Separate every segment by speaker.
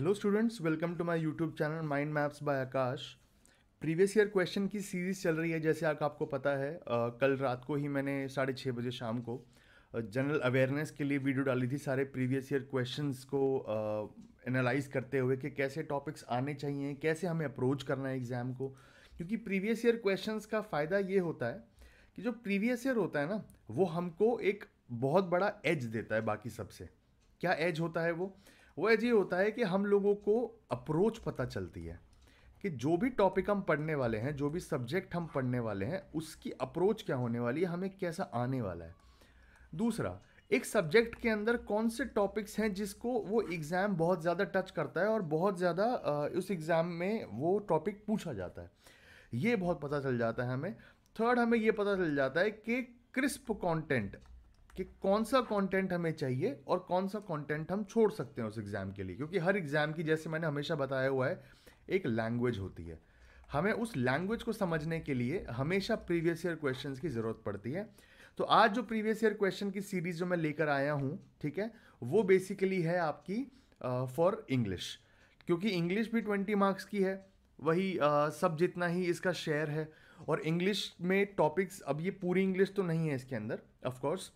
Speaker 1: Hello students welcome to my YouTube channel mind maps by Aakash previous year question की series चल रही है जैसे आप आपको पता है आ, कल रात को ही मैंने साढ़े छः बजे शाम को जनरल अवेयरनेस के लिए वीडियो डाली थी सारे प्रीवियस ईयर क्वेश्चंस को एनालाइज करते हुए कि कैसे टॉपिक्स आने चाहिए कैसे हमें अप्रोच करना है एग्ज़ाम को क्योंकि प्रीवियस ईयर क्वेश्चन का फ़ायदा ये होता है कि जो प्रीवियस ईयर होता है ना वो हमको एक बहुत बड़ा एज देता है बाकी सबसे क्या एज होता है वो वो ही होता है कि हम लोगों को अप्रोच पता चलती है कि जो भी टॉपिक हम पढ़ने वाले हैं जो भी सब्जेक्ट हम पढ़ने वाले हैं उसकी अप्रोच क्या होने वाली है हमें कैसा आने वाला है दूसरा एक सब्जेक्ट के अंदर कौन से टॉपिक्स हैं जिसको वो एग्ज़ाम बहुत ज़्यादा टच करता है और बहुत ज़्यादा उस एग्ज़ाम में वो टॉपिक पूछा जाता है ये बहुत पता चल जाता है हमें थर्ड हमें ये पता चल जाता है कि क्रिस्प कंटेंट कि कौन सा कंटेंट हमें चाहिए और कौन सा कंटेंट हम छोड़ सकते हैं उस एग्ज़ाम के लिए क्योंकि हर एग्ज़ाम की जैसे मैंने हमेशा बताया हुआ है एक लैंग्वेज होती है हमें उस लैंग्वेज को समझने के लिए हमेशा प्रीवियस ईयर क्वेश्चंस की ज़रूरत पड़ती है तो आज जो प्रीवियस ईयर क्वेश्चन की सीरीज़ जो मैं लेकर आया हूँ ठीक है वो बेसिकली है आपकी फॉर uh, इंग्लिश क्योंकि इंग्लिश भी ट्वेंटी मार्क्स की है वही uh, सब जितना ही इसका शेयर है और इंग्लिश में टॉपिक्स अब ये पूरी इंग्लिश तो नहीं है इसके अंदर ऑफ कोर्स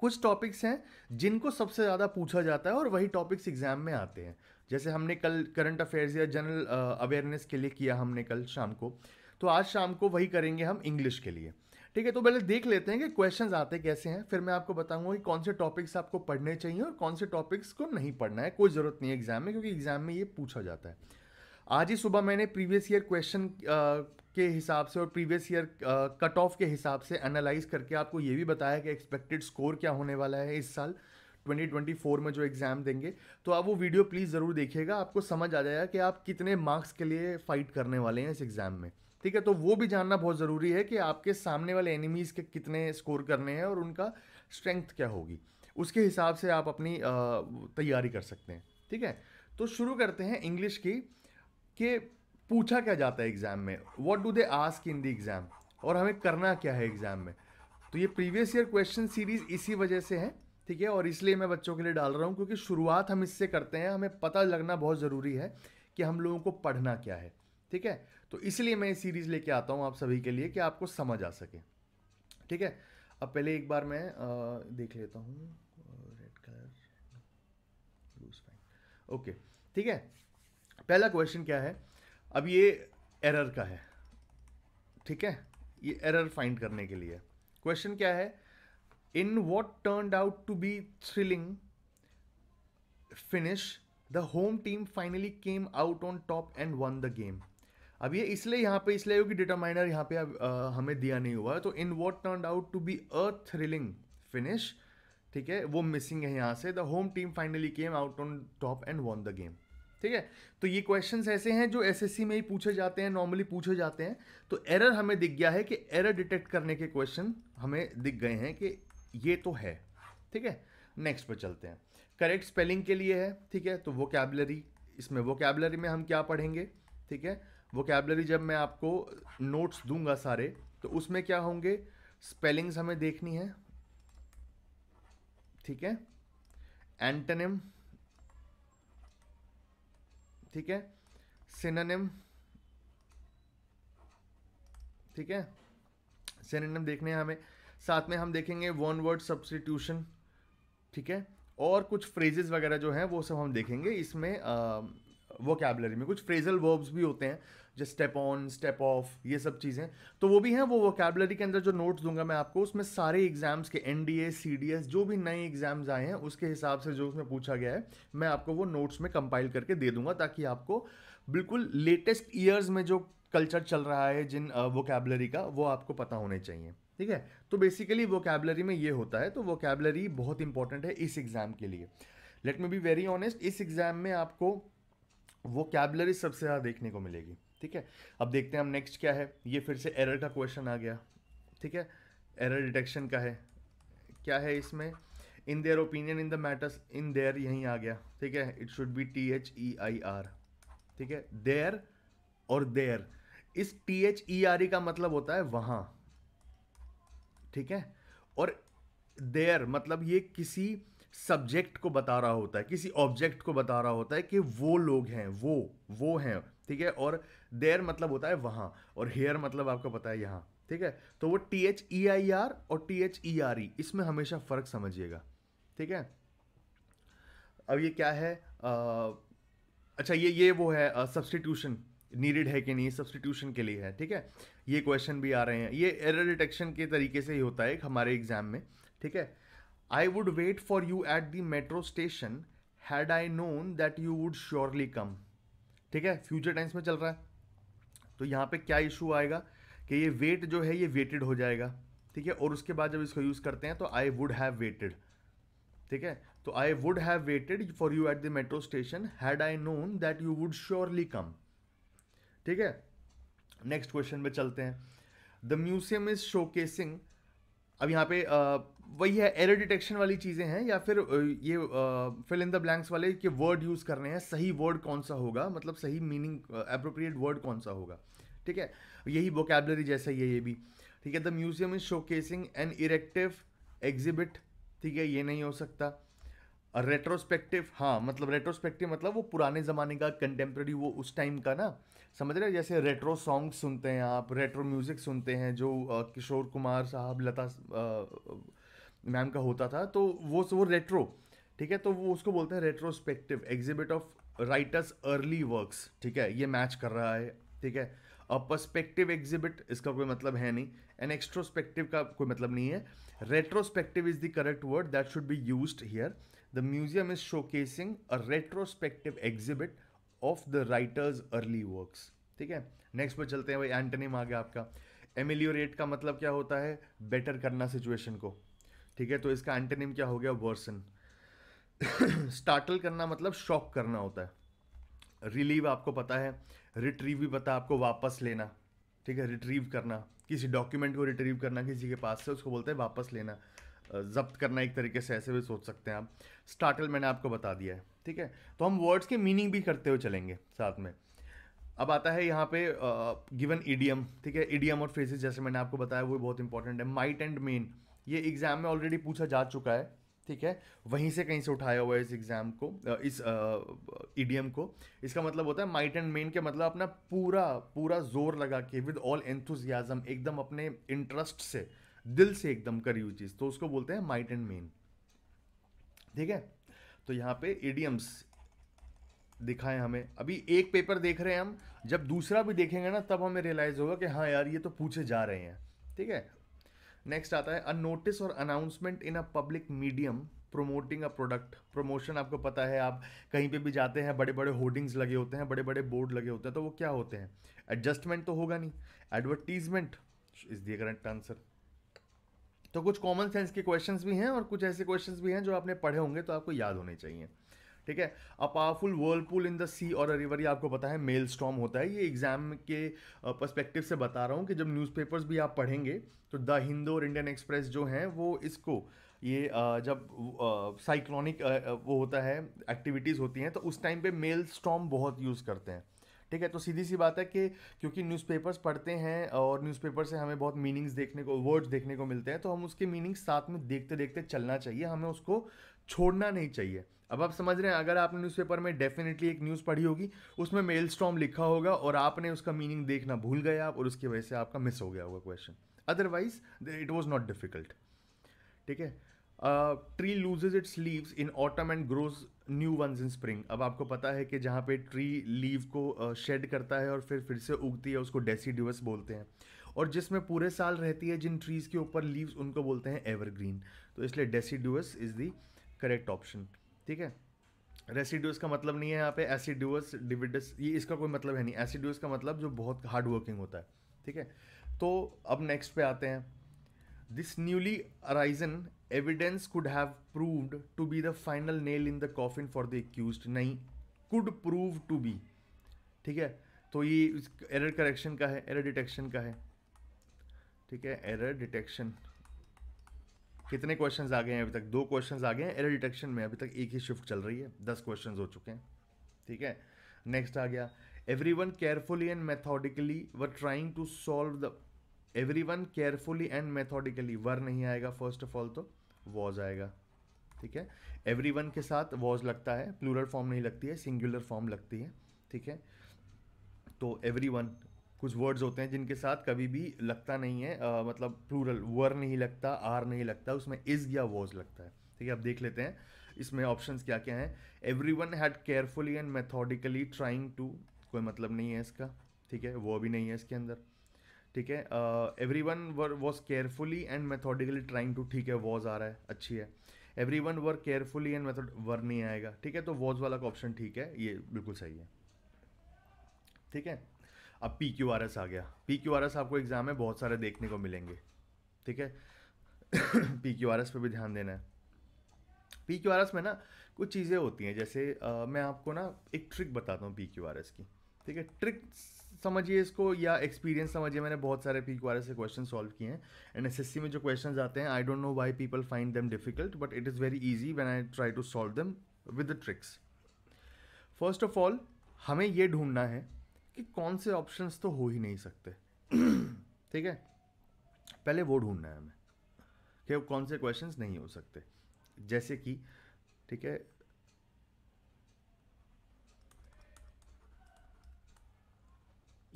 Speaker 1: कुछ टॉपिक्स हैं जिनको सबसे ज़्यादा पूछा जाता है और वही टॉपिक्स एग्जाम में आते हैं जैसे हमने कल करंट अफेयर्स या जनरल अवेयरनेस uh, के लिए किया हमने कल शाम को तो आज शाम को वही करेंगे हम इंग्लिश के लिए ठीक है तो पहले देख लेते हैं कि क्वेश्चन आते कैसे हैं फिर मैं आपको बताऊंगा कि कौन से टॉपिक्स आपको पढ़ने चाहिए और कौन से टॉपिक्स को नहीं पढ़ना है कोई ज़रूरत नहीं है एग्जाम में क्योंकि एग्जाम में ये पूछा जाता है आज ही सुबह मैंने प्रीवियस ईयर क्वेश्चन के हिसाब से और प्रीवियस ईयर कट ऑफ के हिसाब से एनालाइज करके आपको ये भी बताया कि एक्सपेक्टेड स्कोर क्या होने वाला है इस साल 2024 में जो एग्ज़ाम देंगे तो आप वो वीडियो प्लीज़ ज़रूर देखिएगा आपको समझ आ जाएगा कि आप कितने मार्क्स के लिए फ़ाइट करने वाले हैं इस एग्ज़ाम में ठीक है तो वो भी जानना बहुत ज़रूरी है कि आपके सामने वाले एनिमीज़ के कितने स्कोर करने हैं और उनका स्ट्रेंथ क्या होगी उसके हिसाब से आप अपनी तैयारी कर सकते हैं ठीक है तो शुरू करते हैं इंग्लिश की कि पूछा क्या जाता है एग्ज़ाम में what do they ask in the exam और हमें करना क्या है एग्ज़ाम में तो ये प्रीवियस ईयर क्वेश्चन सीरीज़ इसी वजह से है ठीक है और इसलिए मैं बच्चों के लिए डाल रहा हूँ क्योंकि शुरुआत हम इससे करते हैं हमें पता लगना बहुत ज़रूरी है कि हम लोगों को पढ़ना क्या है ठीक है तो इसलिए मैं ये सीरीज़ लेके आता हूँ आप सभी के लिए कि आपको समझ आ सके ठीक है अब पहले एक बार मैं आ, देख लेता हूँ रेड कलर ब्लू ओके ठीक है पहला क्वेश्चन क्या है अब ये एरर का है ठीक है ये एरर फाइंड करने के लिए क्वेश्चन क्या है in what turn out to be thrilling finish the home team finally came out on top and won the game अब ये इसलिए यहाँ पे इसलिए क्योंकि डिटरमाइनर यहाँ पे अब, आ, हमें दिया नहीं हुआ है तो in what turn out to be a thrilling finish ठीक है वो मिसिंग है यहाँ से the home team finally came out on top and won the game ठीक है तो ये क्वेश्चंस ऐसे हैं जो एसएससी में ही पूछे जाते हैं नॉर्मली पूछे जाते हैं तो एरर हमें दिख गया है कि एरर डिटेक्ट करने के क्वेश्चन हमें दिख गए हैं कि ये तो है ठीक है नेक्स्ट पर चलते हैं करेक्ट स्पेलिंग के लिए है ठीक है तो वोकेबलरी इसमें वोकेबलरी में हम क्या पढ़ेंगे ठीक है वोकेबलरी जब मैं आपको नोट्स दूंगा सारे तो उसमें क्या होंगे स्पेलिंग्स हमें देखनी है ठीक है एंटनिम ठीक है सिनोनिम ठीक है सिनोनिम देखने हैं हमें साथ में हम देखेंगे वन वर्ड सब्सटीट्यूशन ठीक है और कुछ फ्रेजेस वगैरह जो हैं वो सब हम देखेंगे इसमें वोकेबलरी में कुछ फ्रेजल वर्ब्स भी होते हैं जैसे स्टेप ऑन स्टेप ऑफ ये सब चीज़ें तो वो भी हैं वो वोकेबलरी के अंदर जो नोट्स दूंगा मैं आपको उसमें सारे एग्जाम्स के एन डी जो भी नए एग्जाम्स आए हैं उसके हिसाब से जो उसमें पूछा गया है मैं आपको वो नोट्स में कंपाइल करके दे दूंगा ताकि आपको बिल्कुल लेटेस्ट ईयर्स में जो कल्चर चल रहा है जिन वोकेबलरी का वो आपको पता होने चाहिए ठीक है तो बेसिकली वोकेबलरी में ये होता है तो वोकेबलरी बहुत इंपॉर्टेंट है इस एग्ज़ाम के लिए let me be very honest इस एग्ज़ाम में आपको वोकेबलरी सबसे ज़्यादा देखने को मिलेगी ठीक है अब देखते हैं हम नेक्स्ट क्या है ये फिर से एरर का क्वेश्चन आ गया ठीक है एरर डिटेक्शन का है क्या है इसमें in their opinion in the matters in their यहीं आ गया ठीक है it should be T H E I R ठीक है देयर और देयर इस T H E R E का मतलब होता है वहां ठीक है और देयर मतलब ये किसी सब्जेक्ट को बता रहा होता है किसी ऑब्जेक्ट को बता रहा होता है कि वो लोग हैं वो वो हैं ठीक है और देर मतलब होता है वहाँ और हेयर मतलब आपको पता है यहाँ ठीक है तो वो T H E I R और T H E R E इसमें हमेशा फ़र्क समझिएगा ठीक है अब ये क्या है आ, अच्छा ये ये वो है सब्सटीट्यूशन नीडेड है कि नहीं सब्सटीट्यूशन के लिए है ठीक है ये क्वेश्चन भी आ रहे हैं ये एरर डिटेक्शन के तरीके से ही होता है हमारे एग्जाम में ठीक है I would wait for you at the metro station had I known that you would surely come ठीक है फ्यूचर टाइम्स में चल रहा है तो यहाँ पे क्या इशू आएगा कि ये वेट जो है ये वेटेड हो जाएगा ठीक है और उसके बाद जब इसको यूज़ करते हैं तो आई वुड हैव वेटेड ठीक है तो I would have waited for you at the metro station had I known that you would surely come ठीक है नेक्स्ट क्वेश्चन पे चलते हैं द म्यूजियम इज शोकेसिंग अब यहाँ पे वही है एरर डिटेक्शन वाली चीज़ें हैं या फिर ये फिल इन द ब्लैंक्स वाले कि वर्ड यूज़ करने हैं सही वर्ड कौन सा होगा मतलब सही मीनिंग अप्रोप्रिएट वर्ड कौन सा होगा ठीक है यही वोकेबलरी जैसा ही है ये भी ठीक है the museum is showcasing an erective exhibit ठीक है ये नहीं हो सकता रेट्रोस्पेक्टिव हाँ मतलब रेट्रोस्पेक्टिव मतलब वो पुराने ज़माने का कंटेम्प्रेरी वो उस टाइम का ना समझ रहे जैसे रेट्रो सॉन्ग सुनते हैं आप रेट्रो म्यूज़िक सुनते हैं जो किशोर कुमार साहब लता आ, मैम का होता था तो वो वो रेट्रो ठीक है तो वो उसको बोलते हैं retrospective exhibit of writer's early works ठीक है ये मैच कर रहा है ठीक है अ परस्पेक्टिव एग्जिबिट इसका कोई मतलब है नहीं एंड एक्सट्रोस्पेक्टिव का कोई मतलब नहीं है retrospective is the correct word that should be use here the museum is showcasing a retrospective exhibit of the writer's early works ठीक है नेक्स्ट पर चलते हैं भाई एंटनिम आ गया आपका एमिलियोरेट का मतलब क्या होता है बेटर करना सिचुएशन को ठीक है तो इसका एंटेनिम क्या हो गया वर्सन स्टार्टल करना मतलब शॉक करना होता है रिलीव आपको पता है रिट्रीव भी पता है आपको वापस लेना ठीक है रिट्रीव करना किसी डॉक्यूमेंट को रिट्रीव करना किसी के पास से उसको बोलते हैं वापस लेना जब्त करना एक तरीके से ऐसे भी सोच सकते हैं आप स्टार्टल मैंने आपको बता दिया है ठीक है तो हम वर्ड्स के मीनिंग भी करते हुए चलेंगे साथ में अब आता है यहाँ पे गिवन ईडीएम ठीक है ईडीएम और फ्रेजेस जैसे मैंने आपको बताया वो बहुत इंपॉर्टेंट है माइट एंड मेन ये एग्ज़ाम में ऑलरेडी पूछा जा चुका है ठीक है वहीं से कहीं से उठाया हुआ है इस एग्ज़ाम को इस ईडीएम को इसका मतलब होता है माइट एंड मेन के मतलब अपना पूरा पूरा जोर लगा के विद ऑल एंथुजियाजम एकदम अपने इंटरेस्ट से दिल से एकदम करी हुई चीज़ तो उसको बोलते हैं माइट एंड मेन ठीक है तो यहाँ पे ईडीएम्स दिखाए हमें अभी एक पेपर देख रहे हैं हम जब दूसरा भी देखेंगे ना तब हमें रियलाइज़ होगा कि हाँ यार ये तो पूछे जा रहे हैं ठीक है नेक्स्ट आता है अ नोटिस और announcement in a public medium promoting a product promotion आपको पता है आप कहीं पे भी जाते हैं बड़े बड़े होर्डिंग्स लगे होते हैं बड़े बड़े बोर्ड लगे होते हैं तो वो क्या होते हैं एडजस्टमेंट तो होगा नहीं advertisement is the correct answer तो कुछ कॉमन सेंस के क्वेश्चंस भी हैं और कुछ ऐसे क्वेश्चंस भी हैं जो आपने पढ़े होंगे तो आपको याद होने चाहिए ठीक है a powerful whirlpool in the sea और अ रिवर ये आपको पता है मेल स्टॉम होता है ये एग्जाम के पर्सपेक्टिव से बता रहा हूँ कि जब न्यूज़पेपर्स भी आप पढ़ेंगे तो द हिंदू और इंडियन एक्सप्रेस जो हैं वो इसको ये जब साइक्लोनिक वो होता है एक्टिविटीज़ होती हैं तो उस टाइम पे मेल स्टॉम बहुत यूज़ करते हैं ठीक है तो सीधी सी बात है कि क्योंकि न्यूज़पेपर्स पढ़ते हैं और न्यूज़पेपर से हमें बहुत मीनिंग्स देखने को वर्ड्स देखने को मिलते हैं तो हम उसके मीनिंग्स साथ में देखते देखते चलना चाहिए हमें उसको छोड़ना नहीं चाहिए अब आप समझ रहे हैं अगर आपने न्यूज़पेपर में डेफिनेटली एक न्यूज़ पढ़ी होगी उसमें मेल स्टॉम लिखा होगा और आपने उसका मीनिंग देखना भूल गया आप और उसकी वजह से आपका मिस हो गया होगा question otherwise it was not difficult ठीक है tree loses its leaves in autumn and grows new ones in spring अब आपको पता है कि जहाँ पे ट्री लीव को शेड uh, करता है और फिर फिर से उगती है उसको डेसीड्यूस बोलते हैं और जिसमें पूरे साल रहती है जिन ट्रीज़ के ऊपर लीव्स उनको बोलते हैं एवरग्रीन तो इसलिए deciduous is the correct option ठीक है रेसिड्यूस का मतलब नहीं है यहाँ पे एसिड्यूस डिविडस ये इसका कोई मतलब है नहीं एसिड्यूस का मतलब जो बहुत हार्ड वर्किंग होता है ठीक है तो अब नेक्स्ट पे आते हैं this newly arisen evidence could have proved to be the final nail in the coffin for the accused नहीं कुड प्रूव टू बी ठीक है तो ये एरर करेक्शन का है एरर डिटेक्शन का है ठीक है एरर डिटेक्शन कितने क्वेश्चन आ गए हैं अभी तक दो क्वेश्चन आ गए हैं एरर डिटेक्शन में अभी तक एक ही शिफ्ट चल रही है दस क्वेश्चन हो चुके हैं ठीक है नेक्स्ट आ गया everyone carefully and methodically were trying to solve the everyone carefully and methodically were नहीं आएगा फर्स्ट ऑफ ऑल तो वॉज आएगा ठीक है एवरी वन के साथ वॉज लगता है प्लूरल फॉर्म नहीं लगती है सिंगुलर फॉर्म लगती है ठीक है तो एवरी वन कुछ वर्ड्स होते हैं जिनके साथ कभी भी लगता नहीं है आ, मतलब प्लूरल वर नहीं लगता आर नहीं लगता उसमें इज या वॉज लगता है ठीक है अब देख लेते हैं इसमें ऑप्शन क्या क्या हैं everyone had carefully and methodically trying to कोई मतलब नहीं है इसका ठीक है वो भी नहीं है इसके अंदर ठीक है everyone were was carefully and methodically trying to ठीक है वॉज आ रहा है अच्छी है everyone were carefully and method were नहीं आएगा ठीक है तो वॉज वाला का ऑप्शन ठीक है ये बिल्कुल सही है ठीक है अब पी क्यू आर एस आ गया पी क्यू आर एस आपको एग्ज़ाम में बहुत सारे देखने को मिलेंगे ठीक है पी क्यू आर एस पर भी ध्यान देना है पी क्यू आर एस में ना कुछ चीज़ें होती हैं जैसे आ, मैं आपको ना एक ट्रिक बताता हूँ पी क्यू आर एस की ठीक है ट्रिक समझिए इसको या एक्सपीरियंस समझिए मैंने बहुत सारे पी क्यू आर एस से क्वेश्चन सॉल्व किए हैं एंड एस एस सी में जो क्वेश्चन आते हैं I don't know why people find them difficult but it is very easy when I try to solve them with the tricks first of all हमें ये ढूंढना है कि कौन से ऑप्शंस तो हो ही नहीं सकते ठीक है पहले वो ढूंढना है हमें कि कौन से क्वेश्चंस नहीं हो सकते जैसे कि ठीक है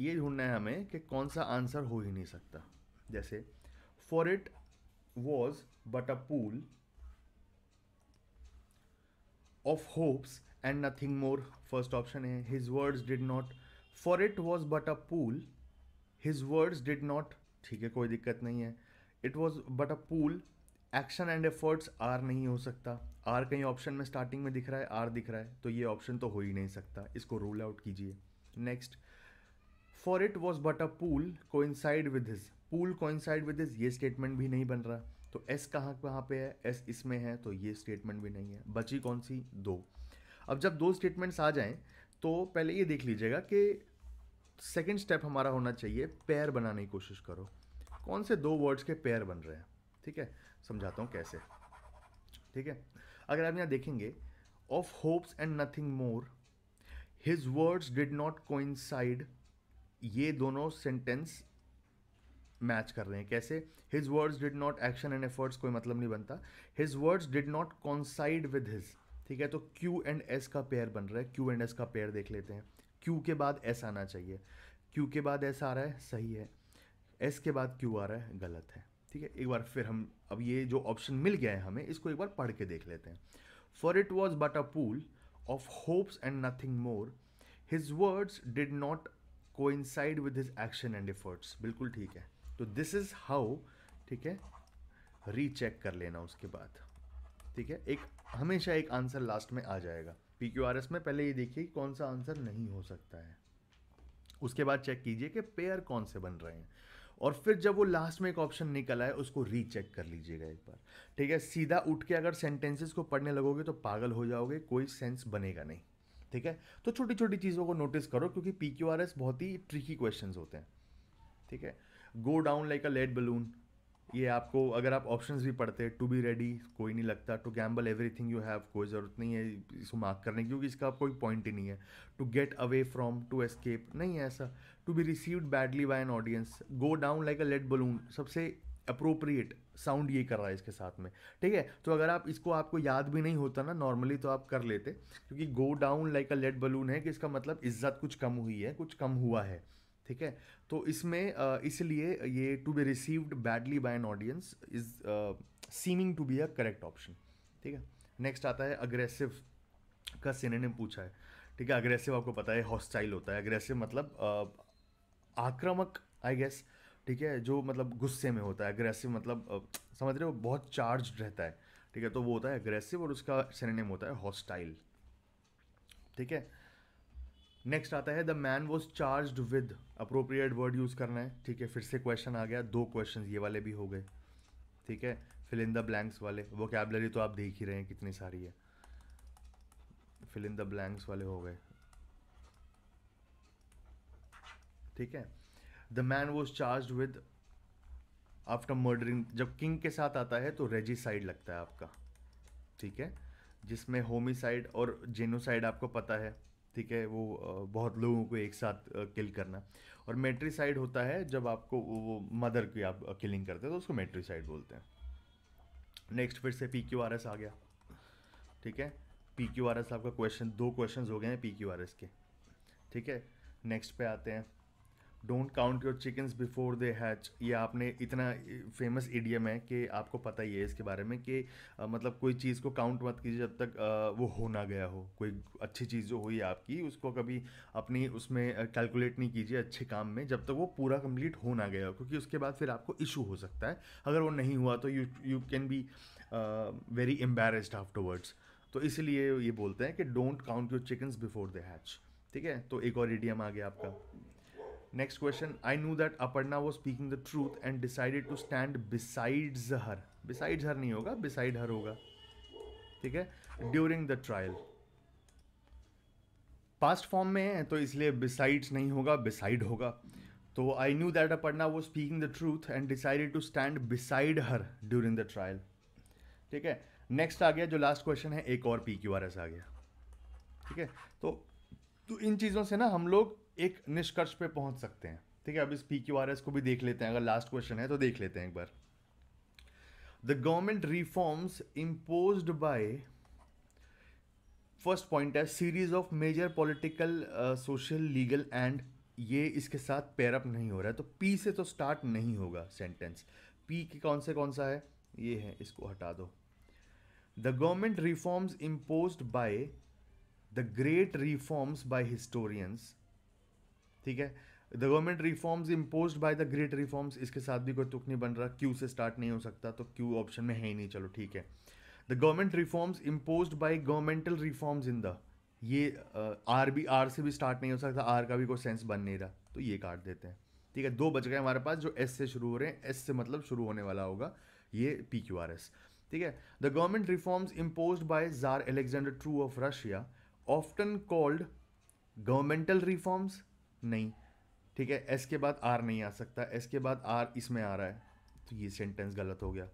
Speaker 1: ये ढूंढना है हमें कि कौन सा आंसर हो ही नहीं सकता जैसे for it was but a pool of hopes and nothing more first option है his words did not for it was but a pool his words did not ठीक है कोई दिक्कत नहीं है it was but a pool action and efforts are नहीं हो सकता आर कहीं ऑप्शन में स्टार्टिंग में दिख रहा है आर दिख रहा है तो ये ऑप्शन तो हो ही नहीं सकता इसको रूल आउट कीजिए next for it was but a pool coincide with his pool coincide with his ये स्टेटमेंट भी नहीं बन रहा तो एस कहाँ कहाँ पे है एस इसमें है तो ये स्टेटमेंट भी नहीं है बची कौन सी दो अब जब दो स्टेटमेंट्स आ जाएं तो पहले ये देख लीजिएगा कि सेकेंड स्टेप हमारा होना चाहिए पैर बनाने की कोशिश करो कौन से दो वर्ड्स के पैर बन रहे हैं ठीक है समझाता हूँ कैसे ठीक है अगर आप यहाँ देखेंगे of hopes and nothing more his words did not coincide ये दोनों सेंटेंस मैच कर रहे हैं कैसे his words did not action and efforts कोई मतलब नहीं बनता his words did not coincide with his ठीक है तो क्यू एंड एस का पेयर बन रहा है क्यू एंड एस का पेयर देख लेते हैं क्यू के बाद S आना चाहिए क्यू के बाद S आ रहा है सही है एस के बाद Q आ रहा है गलत है ठीक है एक बार फिर हम अब ये जो ऑप्शन मिल गया है हमें इसको एक बार पढ़ के देख लेते हैं for it was but a pool of hopes and nothing more his words did not coincide with his action and efforts बिल्कुल ठीक है तो दिस इज हाउ ठीक है रीचेक कर लेना उसके बाद ठीक है एक हमेशा एक आंसर लास्ट में आ जाएगा पी क्यू आर एस में पहले ये देखिए कौन सा आंसर नहीं हो सकता है उसके बाद चेक कीजिए कि पेयर कौन से बन रहे हैं और फिर जब वो लास्ट में एक ऑप्शन निकल आए उसको रीचेक कर लीजिएगा एक बार ठीक है सीधा उठ के अगर सेंटेंसेस को पढ़ने लगोगे तो पागल हो जाओगे कोई सेंस बनेगा नहीं ठीक है तो छोटी छोटी चीज़ों को नोटिस करो क्योंकि पी क्यू आर एस बहुत ही ट्रिकी क्वेश्चन होते हैं ठीक है go down like a lead balloon ये आपको अगर आप ऑप्शंस भी पढ़ते हैं टू बी रेडी कोई नहीं लगता to gamble everything you have कोई ज़रूरत नहीं है इसको मार्क करने की क्योंकि इसका कोई पॉइंट ही नहीं है to get away from to escape नहीं है ऐसा to be received badly by an audience go down like a lead balloon सबसे अप्रोप्रिएट साउंड ये कर रहा है इसके साथ में ठीक है तो अगर आप इसको आपको याद भी नहीं होता ना नॉर्मली तो आप कर लेते क्योंकि go down like a lead balloon है कि इसका मतलब इज्जत कुछ कम हुई है कुछ कम हुआ है ठीक है तो इसमें इसलिए ये to be received badly by an audience is seeming to be a correct option ठीक है नेक्स्ट आता है अग्रेसिव का सिनेम पूछा है ठीक है अग्रेसिव आपको पता है हॉस्टाइल होता है अग्रेसिव मतलब आक्रामक आई गेस ठीक है जो मतलब गुस्से में होता है अग्रेसिव मतलब समझ रहे हो बहुत चार्ज रहता है ठीक है तो वो होता है अग्रेसिव और उसका सिनेम होता है हॉस्टाइल ठीक है नेक्स्ट आता है the man was charge with appropriate word use करना है ठीक है फिर से क्वेश्चन आ गया दो क्वेश्चन ये वाले भी हो गए ठीक है फिल इन द ब्लैंक्स वाले वो कैबलरी तो आप देख ही रहे हैं कितनी सारी है फिल इन द ब्लैंक्स वाले हो गए ठीक है the man was charge with after murdering जब किंग के साथ आता है तो रेजिसाइड लगता है आपका ठीक है जिसमें होमिसाइड और जेनोसाइड आपको पता है ठीक है वो बहुत लोगों को एक साथ किल करना और मेट्रीसाइड होता है जब आपको वो मदर की आप किलिंग करते हैं तो उसको मेट्रीसाइड बोलते हैं नेक्स्ट फिर से पी क्यू आर एस आ गया ठीक है पी क्यू आर एस आपका क्वेश्चन दो क्वेश्चन हो गए हैं पी क्यू आर एस के ठीक है नेक्स्ट पे आते हैं don't count your chickens before they hatch ये आपने इतना फेमस एडियम है कि आपको पता ही है इसके बारे में कि मतलब कोई चीज़ को काउंट मत कीजिए जब तक वो हो ना गया हो कोई अच्छी चीज़ जो हुई आपकी उसको कभी अपनी उसमें कैलकुलेट नहीं कीजिए अच्छे काम में जब तक वो पूरा कंप्लीट हो ना गया हो क्योंकि उसके बाद फिर आपको इशू हो सकता है अगर वो नहीं हुआ तो you you can be very embarrassed afterwards तो इसलिए ये बोलते हैं कि don't count your chickens before they hatch ठीक है तो एक और एडियम आ गया आपका next question I know that Aparna वो speaking the truth and decided to stand besides her Besides her नहीं होगा बिसाइड हर होगा ठीक है during the trial past form में है तो इसलिए बिसाइड्स नहीं होगा बिसाइड होगा तो आई न्यू दैट अपर्णा वो speaking the truth and decided to stand beside her during the trial ठीक है नेक्स्ट आ गया जो लास्ट क्वेश्चन है एक और पी क्यू आर एस आ गया ठीक है तो, तो इन चीज़ों से ना हम लोग एक निष्कर्ष पे पहुंच सकते हैं ठीक है अब इस पी क्यू आर एस को भी देख लेते हैं अगर लास्ट क्वेश्चन है तो देख लेते हैं एक बार the government reforms impose by first point है series of major political social legal and ये इसके साथ पेरअप नहीं हो रहा है तो पी से तो स्टार्ट नहीं होगा सेंटेंस पी के कौन से कौन सा है ये है इसको हटा दो the government reforms impose by the great reforms by historians ठीक है the government reforms impose by the great reforms इसके साथ भी कोई तुक नहीं बन रहा क्यू से स्टार्ट नहीं हो सकता तो क्यू ऑप्शन में है ही नहीं चलो ठीक है the government reforms impose by governmental reforms in the ये आर भी आर से भी स्टार्ट नहीं हो सकता आर का भी कोई सेंस बन नहीं रहा तो ये काट देते हैं ठीक है दो बच गए हमारे पास जो एस से शुरू हो रहे हैं एस से मतलब शुरू होने वाला होगा ये पी क्यू आर एस ठीक है the government reforms impose by tsar Alexander true of Russia often called governmental reforms नहीं ठीक है एस के बाद आर नहीं आ सकता एस के बाद आर इसमें आ रहा है तो ये सेंटेंस गलत हो गया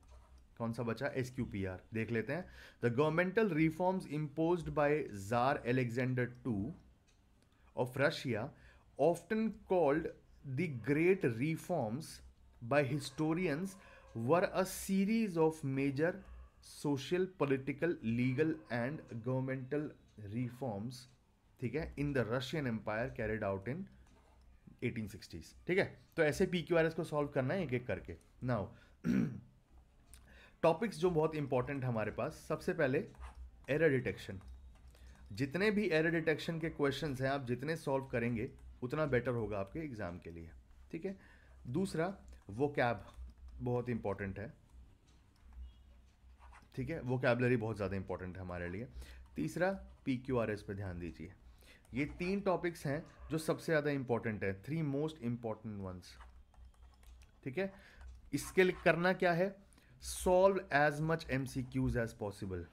Speaker 1: कौन सा बचा एस क्यू पी आर देख लेते हैं the governmental reforms impose by tsar Alexander two of Russia often called the great reforms by historians were a series of major social political legal and governmental reforms ठीक है in the Russian empire carried out in eighteen sixties ठीक है तो ऐसे P Q R S को सॉल्व करना है एक एक करके नाउ टॉपिक्स जो बहुत इंपॉर्टेंट हमारे पास सबसे पहले एरर डिटेक्शन जितने भी एरर डिटेक्शन के क्वेश्चन हैं आप जितने सॉल्व करेंगे उतना बेटर होगा आपके एग्ज़ाम के लिए ठीक है दूसरा वो कैब बहुत इंपॉर्टेंट है ठीक है वो कैबलरी बहुत ज़्यादा इंपॉर्टेंट है हमारे लिए तीसरा पी क्यू आर एस पर ध्यान दीजिए ये तीन टॉपिक्स हैं जो सबसे ज़्यादा इंपॉर्टेंट है थ्री मोस्ट इंपॉर्टेंट वंस ठीक है इसके लिए करना क्या है solve as much M C Qs as possible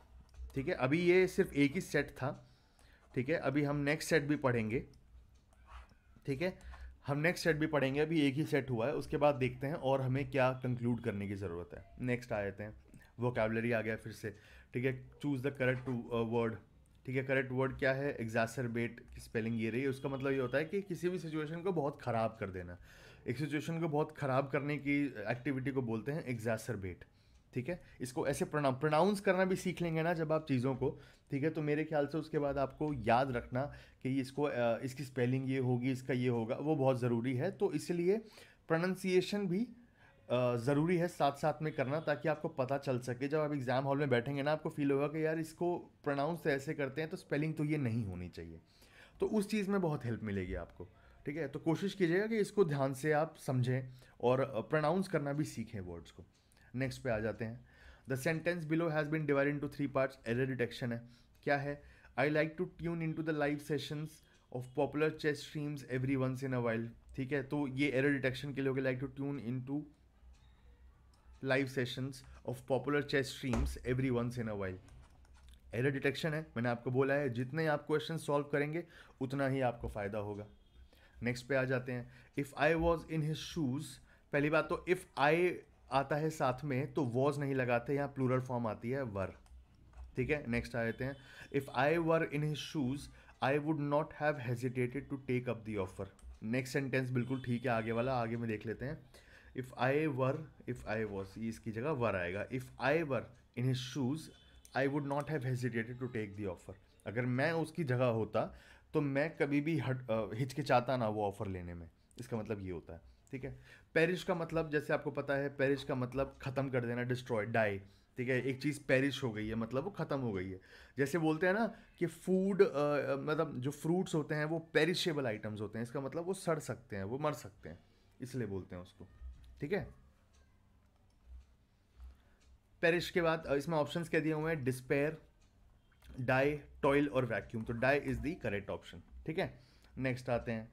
Speaker 1: ठीक है अभी ये सिर्फ एक ही सेट था ठीक है अभी हम नेक्स्ट सेट भी पढ़ेंगे ठीक है हम नेक्स्ट सेट भी पढ़ेंगे अभी एक ही सेट हुआ है उसके बाद देखते हैं और हमें क्या कंक्लूड करने की ज़रूरत है नेक्स्ट आ जाते हैं वोकेबलरी आ गया फिर से ठीक है चूज़ द करेक्ट वर्ड ठीक है करेक्ट वर्ड क्या है एग्जासरबेट की स्पेलिंग ये रही है उसका मतलब ये होता है कि किसी भी सिचुएशन को बहुत ख़राब कर देना एक सिचुएशन को बहुत ख़राब करने की एक्टिविटी को बोलते हैं एग्जासरबेट ठीक है इसको ऐसे प्रोनाउंस करना भी सीख लेंगे ना जब आप चीज़ों को ठीक है तो मेरे ख्याल से उसके बाद आपको याद रखना कि इसको इसकी स्पेलिंग ये होगी इसका ये होगा वो बहुत ज़रूरी है तो इसलिए प्रोनाउंसिएशन भी ज़रूरी है साथ साथ में करना ताकि आपको पता चल सके जब आप एग्ज़ाम हॉल में बैठेंगे ना आपको फील होगा कि यार इसको प्रोनाउंस ऐसे करते हैं तो स्पेलिंग तो ये नहीं होनी चाहिए तो उस चीज़ में बहुत हेल्प मिलेगी आपको ठीक है तो कोशिश कीजिएगा कि इसको ध्यान से आप समझें और प्रोनाउंस करना भी सीखें वर्ड्स को नेक्स्ट पे आ जाते हैं the sentence below has been divide into three part error detection है क्या है I like to tune in to the live sessions of popular chess streams every once in a wild ठीक है तो ये एरर डिटेक्शन के लिए like to tune in to live sessions of popular chess streams every once in a while error detection है मैंने आपको बोला है जितने आप क्वेश्चन सॉल्व करेंगे उतना ही आपको फ़ायदा होगा नेक्स्ट पे आ जाते हैं if I was in his shoes पहली बात तो इफ़ आई आता है साथ में तो वॉज नहीं लगाते यहाँ प्लूरल फॉर्म आती है वर ठीक है नेक्स्ट आ जाते हैं if I were in his shoes I would not have hesitated to take up the offer next sentence बिल्कुल ठीक है आगे वाला आगे में देख लेते हैं if I were if I was ये इसकी जगह वर आएगा if I were in his shoes I would not have hesitated to take the offer अगर मैं उसकी जगह होता तो मैं कभी भी हट हिचकिचाता ना वो ऑफ़र लेने में इसका मतलब ये होता है ठीक है पेरिश का मतलब जैसे आपको पता है पेरिश का मतलब ख़त्म कर देना डिस्ट्रॉय डाई ठीक है एक चीज़ पेरिश हो गई है मतलब वो ख़त्म हो गई है जैसे बोलते हैं ना कि फूड मतलब जो फ्रूट्स होते हैं वो पेरिशेबल आइटम्स होते हैं इसका मतलब वो सड़ सकते हैं वो मर सकते हैं इसलिए बोलते हैं उसको ठीक है पेरिश के बाद इसमें ऑप्शंस क्या दिए हुए हैं डिस्पेयर डाई टॉयल और वैक्यूम तो die is the correct option ठीक है नेक्स्ट आते हैं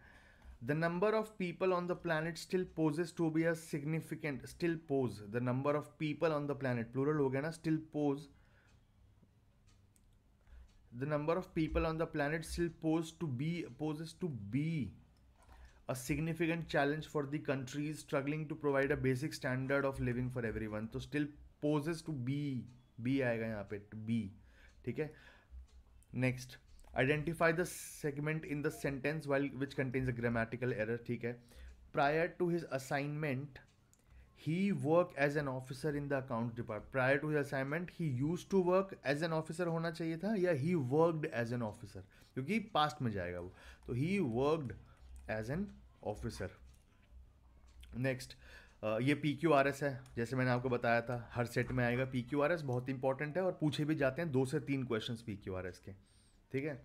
Speaker 1: the number of people on the planet still poses to be a significant still pose the number of people on the planet plural हो गया ना still pose the number of people on the planet still pose to be poses to be a significant challenge for the countries struggling to provide a basic standard of living for everyone so still poses to be b aayega yahan pe to be theek hai next identify the segment in the sentence while which contains a grammatical error theek hai prior to his assignment he work as an officer in the accounts department prior to his assignment he used to work as an officer hona chahiye tha ya he worked as an officer kyunki past mein jayega wo तो he worked as an officer next ये P Q R S है जैसे मैंने आपको बताया था हर set में आएगा पी क्यू आर एस बहुत इंपॉर्टेंट है और पूछे भी जाते हैं दो से तीन question P Q R S के ठीक है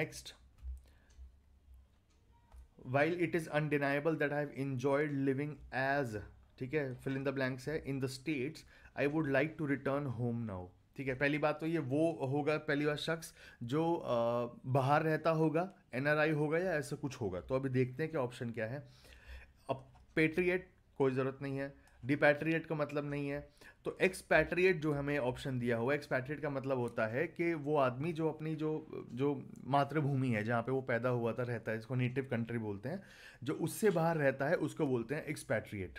Speaker 1: next while it is undeniable that I have enjoyed living as ठीक है फिल इन द ब्लैंक्स है in the States I would like to return home now ठीक है पहली बात तो ये वो होगा पहली बार शख्स जो बाहर रहता होगा एनआरआई होगा या ऐसा कुछ होगा तो अभी देखते हैं कि ऑप्शन क्या है अब पेट्रिएट कोई ज़रूरत नहीं है डिपैट्रिएट का मतलब नहीं है तो एक्सपैट्रिएट जो हमें ऑप्शन दिया हुआ एक्सपैट्रिएट का मतलब होता है कि वो आदमी जो अपनी जो जो मातृभूमि है जहाँ पे वो पैदा हुआ था रहता है जिसको नेटिव कंट्री बोलते हैं जो उससे बाहर रहता है उसको बोलते हैं एक्सपैट्रिएट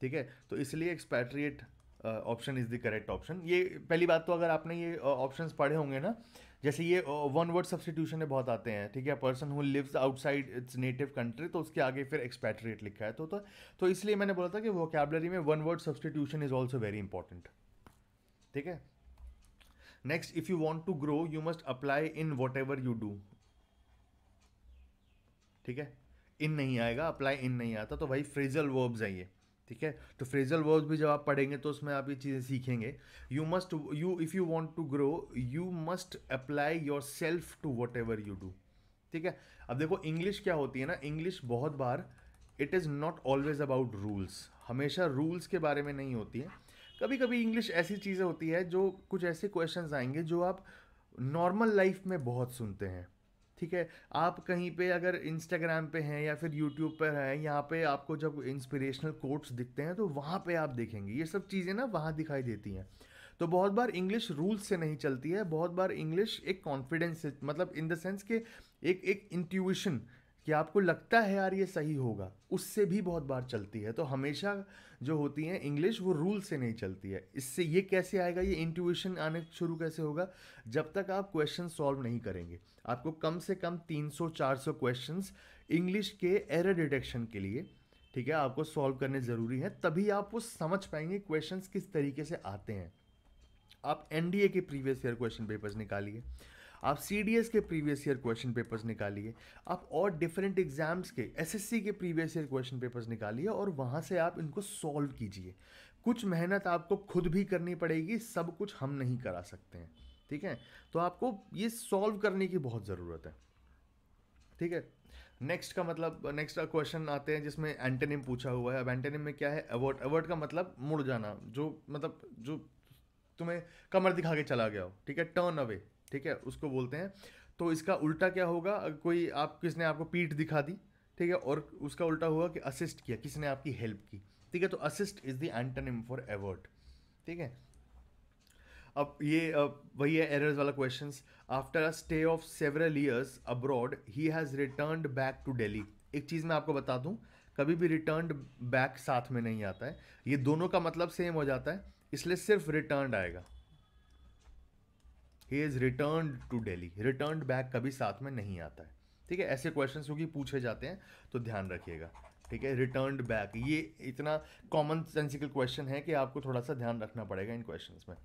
Speaker 1: ठीक है तो इसलिए expatriate option is the correct option ये पहली बात तो अगर आपने ये ऑप्शंस uh, पढ़े होंगे ना जैसे ये वन वर्ड सब्सटीट्यूशन में बहुत आते हैं ठीक है person who lives outside its native country तो उसके आगे फिर एक्सपैट्रिएट लिखा है तो तो, तो इसलिए मैंने बोला था कि वोकेबलरी में one word substitution is also very important ठीक है next if you want to grow you must apply in whatever you do ठीक है इन नहीं आएगा अप्लाई इन नहीं आता तो भाई फ्रिजल वर्ब्स आइए ठीक है तो फ्रेजल वर्ब्स भी जब आप पढ़ेंगे तो उसमें आप ये चीज़ें सीखेंगे you must you if you want to grow you must apply yourself to whatever you do ठीक है अब देखो इंग्लिश क्या होती है ना इंग्लिश बहुत बार it is not always about rules हमेशा रूल्स के बारे में नहीं होती है कभी कभी इंग्लिश ऐसी चीज़ें होती है जो कुछ ऐसे क्वेश्चन आएंगे जो आप नॉर्मल लाइफ में बहुत सुनते हैं ठीक है आप कहीं पे अगर इंस्टाग्राम पे हैं या फिर यूट्यूब पर हैं यहाँ पे आपको जब इंस्पिरेशनल कोट्स दिखते हैं तो वहाँ पे आप देखेंगे ये सब चीज़ें ना वहाँ दिखाई देती हैं तो बहुत बार इंग्लिश रूल्स से नहीं चलती है बहुत बार इंग्लिश एक कॉन्फिडेंस से मतलब इन द सेंस के एक एक इंट्यूशन कि आपको लगता है यार ये सही होगा उससे भी बहुत बार चलती है तो हमेशा जो होती है इंग्लिश वो रूल से नहीं चलती है इससे ये कैसे आएगा ये इंट्यूशन आने शुरू कैसे होगा जब तक आप क्वेश्चन सॉल्व नहीं करेंगे आपको कम से कम 300-400 क्वेश्चंस इंग्लिश के एरर डिटेक्शन के लिए ठीक है आपको सॉल्व करने ज़रूरी है तभी आप वो समझ पाएंगे क्वेश्चंस किस तरीके से आते हैं आप एनडीए के प्रीवियस ईयर क्वेश्चन पेपर्स निकालिए आप सी के प्रीवियस ईयर क्वेश्चन पेपर्स निकालिए आप और डिफरेंट एग्जाम्स के एस के प्रीवियस ईयर क्वेश्चन पेपर्स निकालिए और वहाँ से आप इनको सॉल्व कीजिए कुछ मेहनत आपको खुद भी करनी पड़ेगी सब कुछ हम नहीं करा सकते हैं ठीक है तो आपको ये सॉल्व करने की बहुत ज़रूरत है ठीक है नेक्स्ट का मतलब नेक्स्ट का क्वेश्चन आते हैं जिसमें एंटेनिम पूछा हुआ है अब एंटेनिम में क्या है अवर्ड अवर्ड का मतलब मुड़ जाना जो मतलब जो तुम्हें कमर दिखा के चला गया हो ठीक है टर्न अवे ठीक है उसको बोलते हैं तो इसका उल्टा क्या होगा कोई आप किसने आपको पीठ दिखा दी ठीक है और उसका उल्टा हुआ कि असिस्ट किया किसने आपकी हेल्प की ठीक है तो assist is the antonym for avert ठीक है अब ये अब वही है एरर्स वाला question after a stay of several years abroad he has return back to Delhi एक चीज़ मैं आपको बता दूं कभी भी रिटर्न बैक साथ में नहीं आता है ये दोनों का मतलब सेम हो जाता है इसलिए सिर्फ रिटर्न आएगा he is return to Delhi return back कभी साथ में नहीं आता है ठीक है ऐसे क्वेश्चन क्योंकि पूछे जाते हैं तो ध्यान रखिएगा ठीक है रिटर्न बैक ये इतना कॉमन सेंसिकल क्वेश्चन है कि आपको थोड़ा सा ध्यान रखना पड़ेगा इन क्वेश्चन में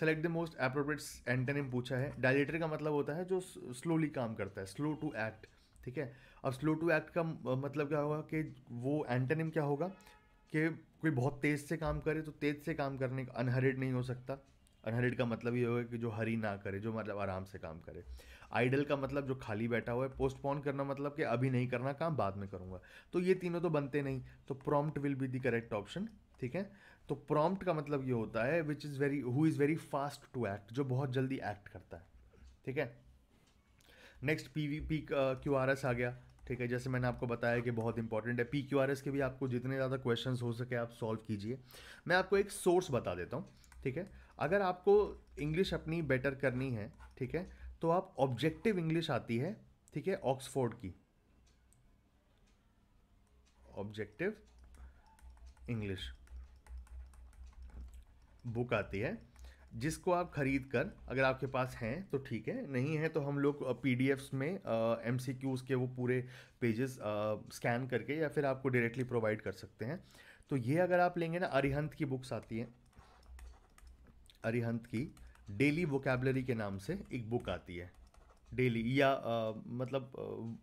Speaker 1: select the most appropriate antonym पूछा है डायलेटर का मतलब होता है जो स्लोली काम करता है स्लो टू एक्ट ठीक है अब स्लो टू एक्ट का मतलब क्या होगा कि वो एंटेनिम क्या होगा कि कोई बहुत तेज़ से काम करे तो तेज़ से काम करने का अनहरिड नहीं हो सकता अनहरिड का मतलब ये होगा कि जो हरी ना करे जो मतलब आराम से काम करे आइडल का मतलब जो खाली बैठा हुआ है पोस्टपोन करना मतलब कि अभी नहीं करना काम बाद में करूँगा तो ये तीनों तो बनते नहीं तो prompt will be the correct option ठीक है तो प्रॉम्प्ट का मतलब ये होता है which is very who is very fast to act जो बहुत जल्दी एक्ट करता है ठीक है next P V P Q R S आ गया ठीक है जैसे मैंने आपको बताया कि बहुत इंपॉर्टेंट है पी क्यू आर एस के भी आपको जितने ज़्यादा क्वेश्चंस हो सके आप सॉल्व कीजिए मैं आपको एक सोर्स बता देता हूँ ठीक है अगर आपको इंग्लिश अपनी बेटर करनी है ठीक है तो आप ऑब्जेक्टिव इंग्लिश आती है ठीक है ऑक्सफोर्ड की ऑब्जेक्टिव इंग्लिश बुक आती है जिसको आप खरीद कर अगर आपके पास हैं तो ठीक है नहीं है तो हम लोग पी में एम सी के वो पूरे पेजेस स्कैन करके या फिर आपको डायरेक्टली प्रोवाइड कर सकते हैं तो ये अगर आप लेंगे ना अरिहंत की बुक्स आती हैं अरिहंत की डेली वोकेबलरी के नाम से एक बुक आती है डेली या uh, मतलब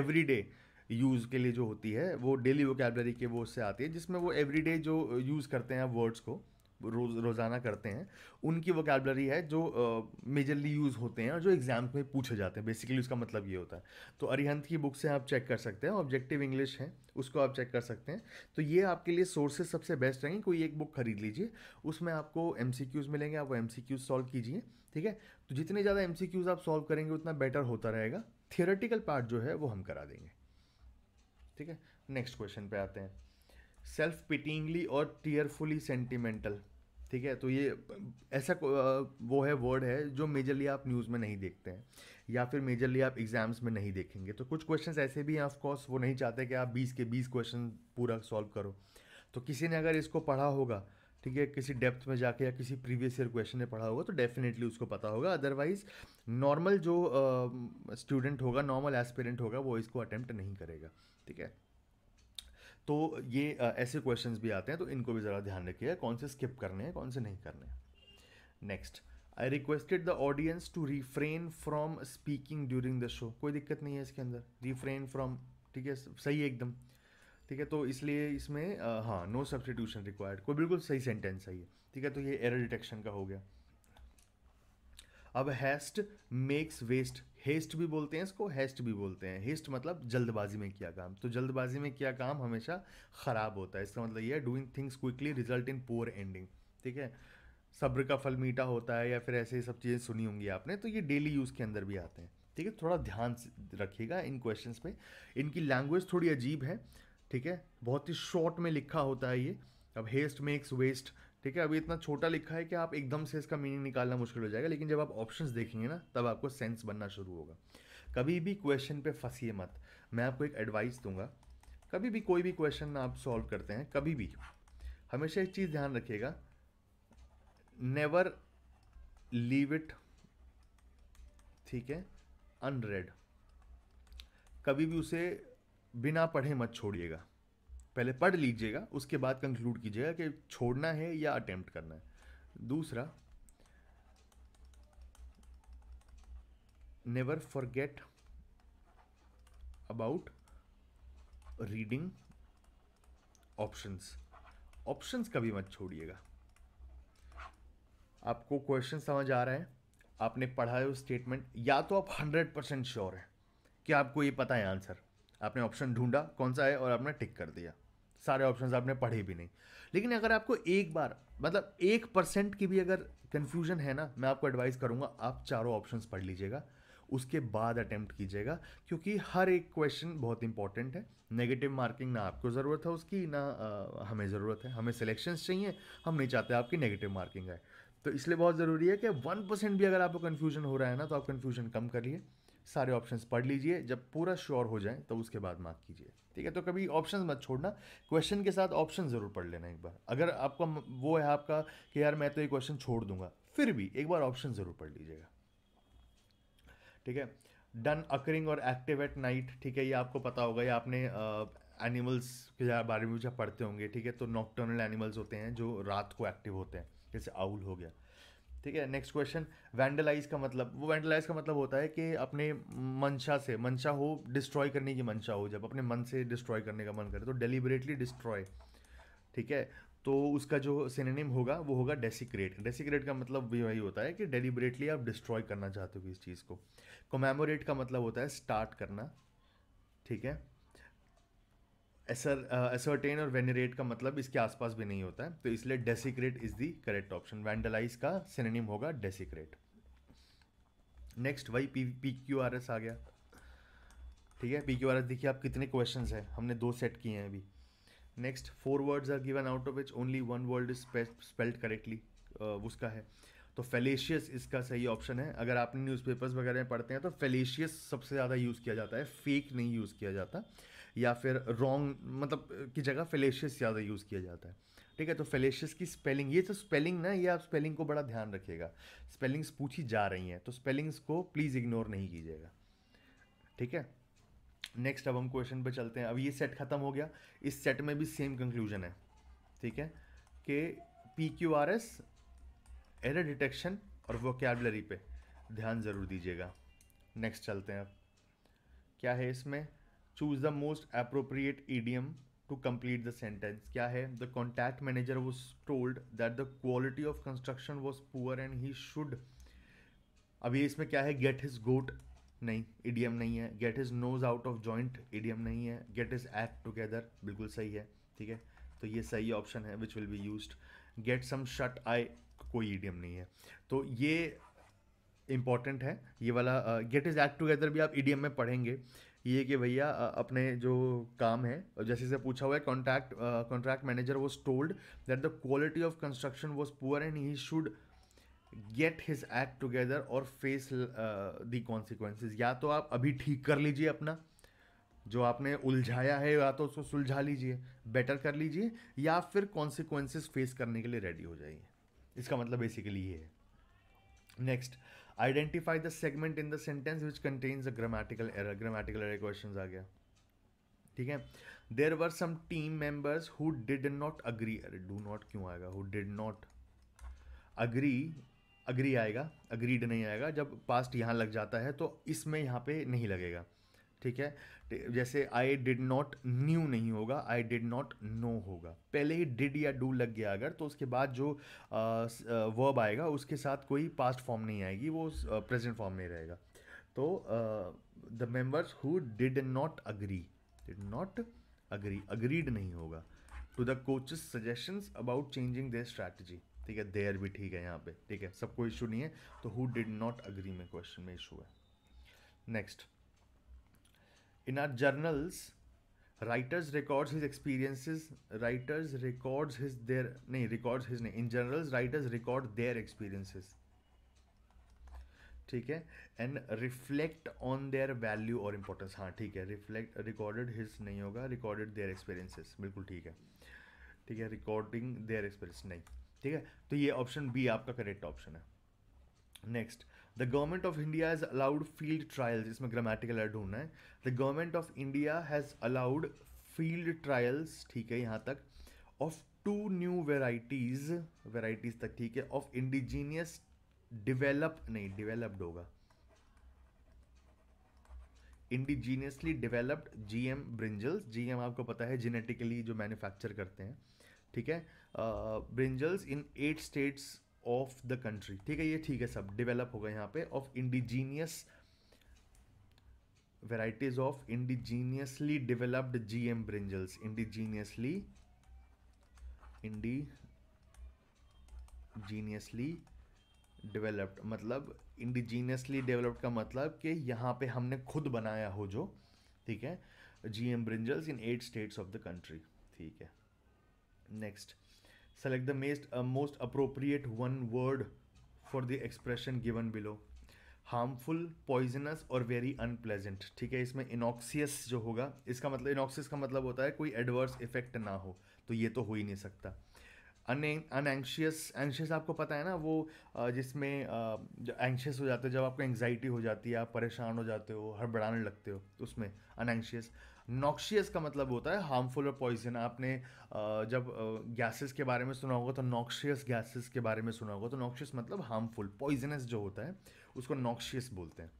Speaker 1: एवरी uh, यूज़ के लिए जो होती है वो डेली वोकेबलरी के वो उससे आती है जिसमें वो एवरी डे जो यूज़ करते हैं वर्ड्स को रोज रोज़ाना करते हैं उनकी वोकेबलरी है जो मेजरली यूज़ होते हैं और जो एग्ज़ाम में पूछे जाते हैं बेसिकली उसका मतलब ये होता है तो अरिहंत की बुक से आप चेक कर सकते हैं ऑब्जेक्टिव इंग्लिश है उसको आप चेक कर सकते हैं तो ये आपके लिए सोर्सेज सबसे बेस्ट रहेंगे कोई एक बुक खरीद लीजिए उसमें आपको एम मिलेंगे आप वो एम सॉल्व कीजिए ठीक है तो जितने ज़्यादा एम आप सॉल्व करेंगे उतना बेटर होता रहेगा थियोरेटिकल पार्ट जो है वो हम करा देंगे ठीक है नेक्स्ट क्वेश्चन पे आते हैं सेल्फ पिटिंगली और टीयरफुली सेंटिमेंटल ठीक है तो ये ऐसा वो है वर्ड है जो मेजरली आप न्यूज़ में नहीं देखते हैं या फिर मेजरली आप एग्ज़ाम्स में नहीं देखेंगे तो कुछ क्वेश्चन ऐसे भी हैं ऑफकोर्स वो नहीं चाहते कि आप 20 के 20 क्वेश्चन पूरा सॉल्व करो तो किसी ने अगर इसको पढ़ा होगा ठीक है किसी डेप्थ में जाके या किसी प्रीवियस ईयर क्वेश्चन ने पढ़ा होगा तो डेफिनेटली उसको पता होगा अदरवाइज नॉर्मल जो स्टूडेंट uh, होगा नॉर्मल एस्पिरेंट होगा वो इसको अटैम्प्ट नहीं करेगा ठीक है तो ये ऐसे क्वेश्चन भी आते हैं तो इनको भी ज़रा ध्यान रखिएगा कौन से स्किप करने हैं कौन से नहीं करने हैं next I requested the audience to refrain from speaking during the show कोई दिक्कत नहीं है इसके अंदर रिफ्रेन फ्रॉम ठीक है सही है एकदम ठीक है तो इसलिए इसमें हाँ नो सब्सटीट्यूशन रिक्वायर्ड कोई बिल्कुल सही सेंटेंस है ये ठीक है तो ये एरर डिटेक्शन का हो गया अब हैस्ट मेक्स वेस्ट हेस्ट भी बोलते हैं इसको हेस्ट भी बोलते हैं हेस्ट मतलब जल्दबाजी में किया काम तो जल्दबाजी में किया काम हमेशा ख़राब होता है इसका मतलब ये है doing things quickly result in poor ending ठीक है सब्र का फल मीठा होता है या फिर ऐसे ही सब चीज़ें सुनी होंगी आपने तो ये डेली यूज़ के अंदर भी आते हैं ठीक है थोड़ा ध्यान रखिएगा इन क्वेश्चन पर इनकी लैंग्वेज थोड़ी अजीब है ठीक है बहुत ही शॉर्ट में लिखा होता है ये अब हेस्ट मेक्स वेस्ट ठीक है अभी इतना छोटा लिखा है कि आप एकदम से इसका मीनिंग निकालना मुश्किल हो जाएगा लेकिन जब आप ऑप्शंस देखेंगे ना तब आपको सेंस बनना शुरू होगा कभी भी क्वेश्चन पे फंसीए मत मैं आपको एक एडवाइस दूंगा कभी भी कोई भी क्वेश्चन आप सॉल्व करते हैं कभी भी हमेशा एक चीज़ ध्यान रखिएगा नेवर लीव इट ठीक है अनरेड कभी भी उसे बिना पढ़े मत छोड़िएगा पहले पढ़ लीजिएगा उसके बाद कंक्लूड कीजिएगा कि छोड़ना है या अटेम्प्ट करना है दूसरा never forget about reading options options कभी मत छोड़िएगा आपको क्वेश्चन समझ आ रहा है आपने पढ़ा है वो स्टेटमेंट या तो आप हंड्रेड परसेंट श्योर हैं कि आपको ये पता है आंसर आपने ऑप्शन ढूंढा कौन सा है और आपने टिक कर दिया सारे ऑप्शन आपने पढ़े भी नहीं लेकिन अगर आपको एक बार मतलब एक परसेंट की भी अगर कन्फ्यूजन है ना मैं आपको एडवाइस करूँगा आप चारों ऑप्शन पढ़ लीजिएगा उसके बाद अटैम्प्ट कीजिएगा क्योंकि हर एक क्वेश्चन बहुत इंपॉर्टेंट है नेगेटिव मार्किंग ना आपको ज़रूरत है उसकी ना आ, हमें ज़रूरत है हमें सिलेक्शंस चाहिए हम नहीं चाहते आपकी नेगेटिव मार्किंग आए तो इसलिए बहुत ज़रूरी है कि वन परसेंट भी अगर आपको कन्फ्यूजन हो रहा है ना तो आप कन्फ्यूजन कम करिए सारे ऑप्शंस पढ़ लीजिए जब पूरा श्योर हो जाए तो उसके बाद मार्क कीजिए ठीक है तो कभी ऑप्शन मत छोड़ना क्वेश्चन के साथ ऑप्शन ज़रूर पढ़ लेना एक बार अगर आपका वो है आपका कि यार मैं तो ये क्वेश्चन छोड़ दूंगा फिर भी एक बार ऑप्शन ज़रूर पढ़ लीजिएगा ठीक है डन अकरिंग और एक्टिव एट नाइट ठीक है ये आपको पता होगा या आपने एनिमल्स के बारे में जब पढ़ते होंगे ठीक है तो नॉकटर्नल एनिमल्स होते हैं जो रात को एक्टिव होते हैं जैसे आउल हो गया ठीक है नेक्स्ट क्वेश्चन वैंडलाइज का मतलब वो वैंडलाइज का मतलब होता है कि अपने मंशा से मंशा हो डिस्ट्रॉय करने की मंशा हो जब अपने मन से डिस्ट्रॉय करने का मन करे तो डेलिबरेटली डिस्ट्रॉय ठीक है तो उसका जो सिनेम होगा वो होगा डेसिक्रेट डेसिक्रेट का मतलब भी वही होता है कि डेलीबरेटली आप डिस्ट्रॉय करना चाहते हो इस चीज़ को कोमेमोरेट का मतलब होता है स्टार्ट करना ठीक है एसर एसरटेन और वेनरेट का मतलब इसके आसपास भी नहीं होता है तो इसलिए desecrate is the correct option vandalize का सिनेम होगा डेसिक्रेट नेक्स्ट वही P P Q R S आ गया ठीक है पी क्यू आर एस देखिए आप कितने क्वेश्चन हैं हमने दो सेट किए हैं अभी next four words are given out of which only one word is spelled correctly उसका है तो फेलेशियस इसका सही ऑप्शन है अगर आपने न्यूज़पेपर्स वगैरह में पढ़ते हैं तो फेलेशियस सबसे ज़्यादा यूज़ किया जाता है फेक नहीं यूज़ किया जाता या फिर रॉन्ग मतलब की जगह फेलेशियस ज़्यादा यूज़ किया जाता है ठीक है तो फेलेशियस की स्पेलिंग ये तो स्पेलिंग ना ये आप स्पेलिंग को बड़ा ध्यान रखिएगा स्पेलिंग्स पूछी जा रही हैं तो स्पेलिंग्स को प्लीज़ इग्नोर नहीं कीजिएगा ठीक है नेक्स्ट अब हम क्वेश्चन पर चलते हैं अब ये सेट ख़त्म हो गया इस सेट में भी सेम कंक्लूजन है ठीक है कि P Q R S error detection और वोकेबलरी पे ध्यान ज़रूर दीजिएगा नेक्स्ट चलते हैं अब क्या है इसमें choose the most appropriate idiom to complete the sentence क्या है the contact manager was told that the quality of construction was poor and he should अभी इसमें क्या है गेट हिज गोट नहीं ईडियम नहीं है get his nose out of joint idiom नहीं है गेट हिज एक्ट टुगेदर बिल्कुल सही है ठीक है तो ये सही ऑप्शन है which will be use get some shut eye कोई ईडियम नहीं है तो ये इम्पॉर्टेंट है ये वाला गेट इज एक्ट टुगेदर भी आप ईडीएम में पढ़ेंगे ये कि भैया अपने जो काम है जैसे जैसे पूछा हुआ है contract contract manager was told that the quality of construction was poor and he should get his act together और फेस दी कॉन्सिक्वेंसेज या तो आप अभी ठीक कर लीजिए अपना जो आपने उलझाया है या तो उसको सुलझा लीजिए बेटर कर लीजिए या फिर कॉन्सिक्वेंसिस फेस करने के लिए रेडी हो जाइए इसका मतलब बेसिकली ये है next identify the segment in the sentence which contains the grammatical error grammatical error question आ गया ठीक है there were some team members who did not agree अरे डू नॉट क्यों आएगा who did not agree agree आएगा agreed नहीं आएगा जब पास्ट यहाँ लग जाता है तो इसमें यहाँ पे नहीं लगेगा ठीक है जैसे आई डिड नॉट न्यू नहीं होगा आई डिड नॉट नो होगा पहले ही डिड या डू लग गया अगर तो उसके बाद जो वर्ब आएगा उसके साथ कोई पास्ट फॉर्म नहीं आएगी वो प्रेजेंट फॉर्म में रहेगा तो the members who did not agree did not agree agreed नहीं होगा to the coaches suggestions about changing their strategy ठीक है देयर भी ठीक है यहाँ पे ठीक है सबको इशू नहीं है तो हु डिड नॉट अग्री में क्वेश्चन में इशू है next In our journals, writers records his experiences. Writers records his their nahi records his nahi In journals, writers record their experiences. ठीक है and reflect on their value और importance हाँ ठीक है reflect recorded his नहीं होगा recorded their experiences बिल्कुल ठीक है ठीक है रिकॉर्डिंग देयर एक्सपीरियंस नहीं ठीक है तो ये ऑप्शन बी आपका करेक्ट ऑप्शन है next the government of India has allowed field trials इसमें ग्रामेटिकल एड ढूंढना है the government of India has allowed field trials ठीक है यहाँ तक of two new varieties varieties तक ठीक है ऑफ इंडिजीनियस डिवेलप नहीं डिवेलप्ड होगा indigenously developed GM brinjals GM आपको पता है जेनेटिकली जो मैन्युफैक्चर करते हैं ठीक है brinjals in eight states of the country ठीक है ये ठीक है सब डेवलप होगा यहाँ पे of indigenous varieties of indigenously developed G M brinjals indigenously indigenously developed मतलब इंडिजीनियसली डेवलप्ड का मतलब कि यहाँ पे हमने खुद बनाया हो जो ठीक है G M brinjals in eight states of the country ठीक है next select the most, uh, most appropriate one word for the expression given below harmful poisonous और वेरी अनप्लेजेंट ठीक है इसमें इनॉक्सियस जो होगा इसका मतलब इनॉक्सियस का मतलब होता है कोई एडवर्स इफेक्ट ना हो तो ये तो हो ही नहीं सकता अनएंशियस एंशियस आपको पता है ना वो uh, जिसमें एंशियस uh, हो जाते हो जब आपको एंग्जाइटी हो जाती है आप परेशान हो जाते हो हड़बड़ाने लगते हो उसमें अनएंशियस नॉक्शियस का मतलब होता है हार्मफुल और पॉइजन आपने जब गैसेस के बारे में सुना होगा तो नॉक्शियस गैसेस के बारे में सुना होगा तो नॉक्शियस मतलब हार्मफुल पॉइजनस जो होता है उसको नॉक्शियस बोलते हैं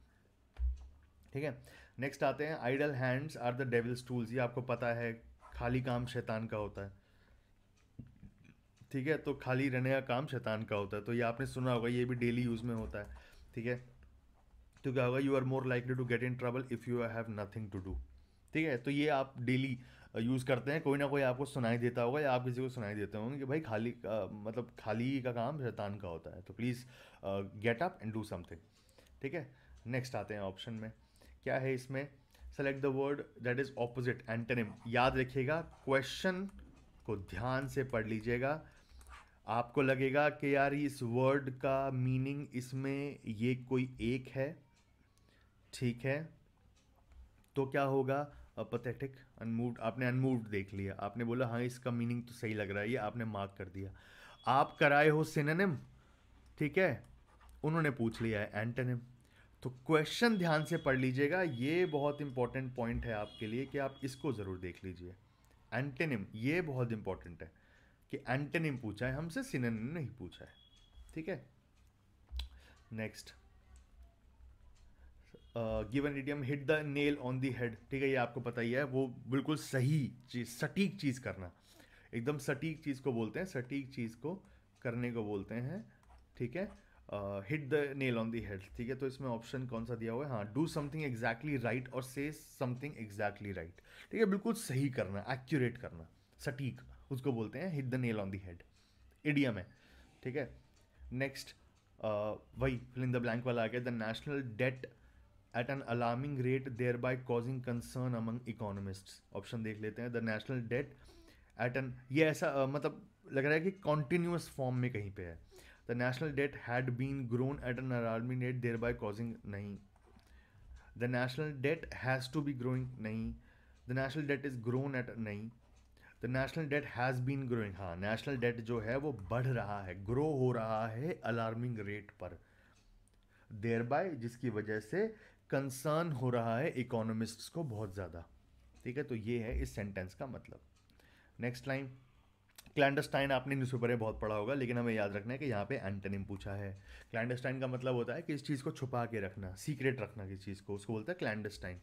Speaker 1: ठीक है नेक्स्ट आते हैं idle hands are the devil's tools ये आपको पता है खाली काम शैतान का होता है ठीक है तो खाली रहने का काम शैतान का होता है तो ये आपने सुना होगा ये भी डेली यूज़ में होता है ठीक है तो क्या होगा you are more likely to get in trouble if you have nothing to do ठीक है तो ये आप डेली यूज़ करते हैं कोई ना कोई आपको सुनाई देता होगा या आप किसी को सुनाई देते होंगे कि भाई खाली आ, मतलब खाली का काम शैतान का होता है तो please get up and do something ठीक है नेक्स्ट आते हैं ऑप्शन में क्या है इसमें select the word that is opposite antonym याद रखिएगा क्वेश्चन को ध्यान से पढ़ लीजिएगा आपको लगेगा कि यार इस वर्ड का मीनिंग इसमें ये कोई एक है ठीक है तो क्या होगा पथेटिक अनमूव्ड आपने अनमूव्ड देख लिया आपने बोला हाँ इसका मीनिंग तो सही लग रहा है ये आपने मार्क कर दिया आप कराए हो सिनेम ठीक है उन्होंने पूछ लिया है एंटेनिम तो क्वेश्चन ध्यान से पढ़ लीजिएगा ये बहुत इंपॉर्टेंट पॉइंट है आपके लिए कि आप इसको ज़रूर देख लीजिए एंटेनिम ये बहुत इंपॉर्टेंट है कि एंटेनिम पूछा है हमसे सिनेम नहीं पूछा है ठीक है next given idiom hit the nail on the head ठीक है ये आपको पता ही है वो बिल्कुल सही चीज़ सटीक चीज़ करना एकदम सटीक चीज़ को बोलते हैं सटीक चीज़ को करने को बोलते हैं ठीक है hit the nail on the head ठीक है तो इसमें ऑप्शन कौन सा दिया हुआ है हाँ डू समथिंग एग्जैक्टली राइट और से समथिंग एग्जैक्टली राइट ठीक है बिल्कुल सही करना एक्यूरेट करना सटीक उसको बोलते हैं hit the nail on the head idiom है ठीक है नेक्स्ट uh, वही फिल इन द ब्लैंक वाला आ गया the national debt at an alarming rate thereby causing concern among economists option देख लेते हैं the national debt at an ये ऐसा uh, मतलब लग रहा है कि कॉन्टिन्यूस फॉर्म में कहीं पे है the national debt had been grown at an alarming rate thereby causing नहीं the national debt has to be growing नहीं the national debt is grown at नहीं the national debt has been growing हाँ national debt जो है वो बढ़ रहा है ग्रो हो रहा है अलार्मिंग रेट पर देर बाय जिसकी वजह से कंसर्न हो रहा है इकोनॉमिस्ट को बहुत ज़्यादा ठीक है तो ये है इस सेंटेंस का मतलब नेक्स्ट लाइन क्लैंडस्टाइन आपने न्यूज़पेपर में बहुत पढ़ा होगा लेकिन हमें याद रखना है कि यहाँ पे एंटनिम पूछा है क्लैंडस्टाइन का मतलब होता है कि इस चीज़ को छुपा के रखना सीक्रेट रखना किस चीज़ को उसको बोलता है क्लैंडस्टाइन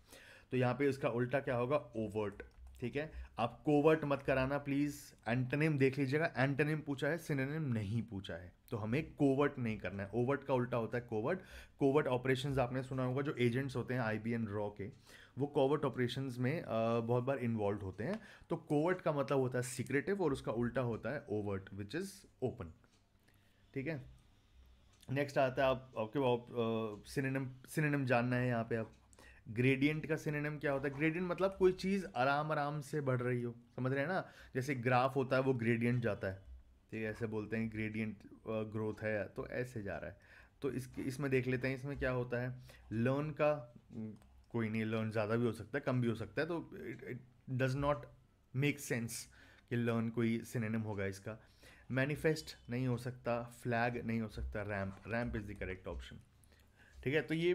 Speaker 1: तो यहाँ पे इसका उल्टा क्या होगा ओवर्ट ठीक है आप कोवर्ट मत कराना प्लीज़ एंटनेम देख लीजिएगा एंटनेम पूछा है सिनेम नहीं पूछा है तो हमें कोवर्ट नहीं करना है ओवर्ट का उल्टा होता है कोवर्ट कोवर्ट ऑपरेशन आपने सुना होगा जो एजेंट्स होते हैं आई बी एन रॉ के वो कोवर्ट ऑपरेशन में बहुत बार इन्वॉल्व होते हैं तो कोवर्ट का मतलब होता है सीक्रेटिव और उसका उल्टा होता है ओवर्ट विच इज़ ओपन ठीक है नेक्स्ट आता है आप आपके सिनेम सिनेम जानना है यहाँ पे आप ग्रेडियंट का सिनेम क्या होता है ग्रेडियंट मतलब कोई चीज़ आराम आराम से बढ़ रही हो समझ रहे हैं ना जैसे ग्राफ होता है वो ग्रेडियंट जाता है ठीक है ऐसे बोलते हैं ग्रेडियंट ग्रोथ है तो ऐसे जा रहा है तो इसके इसमें देख लेते हैं इसमें क्या होता है लर्न का कोई नहीं लर्न ज़्यादा भी हो सकता है कम भी हो सकता है तो it does not make sense कि लर्न कोई सिनेम होगा इसका मैनिफेस्ट नहीं हो सकता फ्लैग नहीं हो सकता ramp ramp is the correct option ठीक है तो ये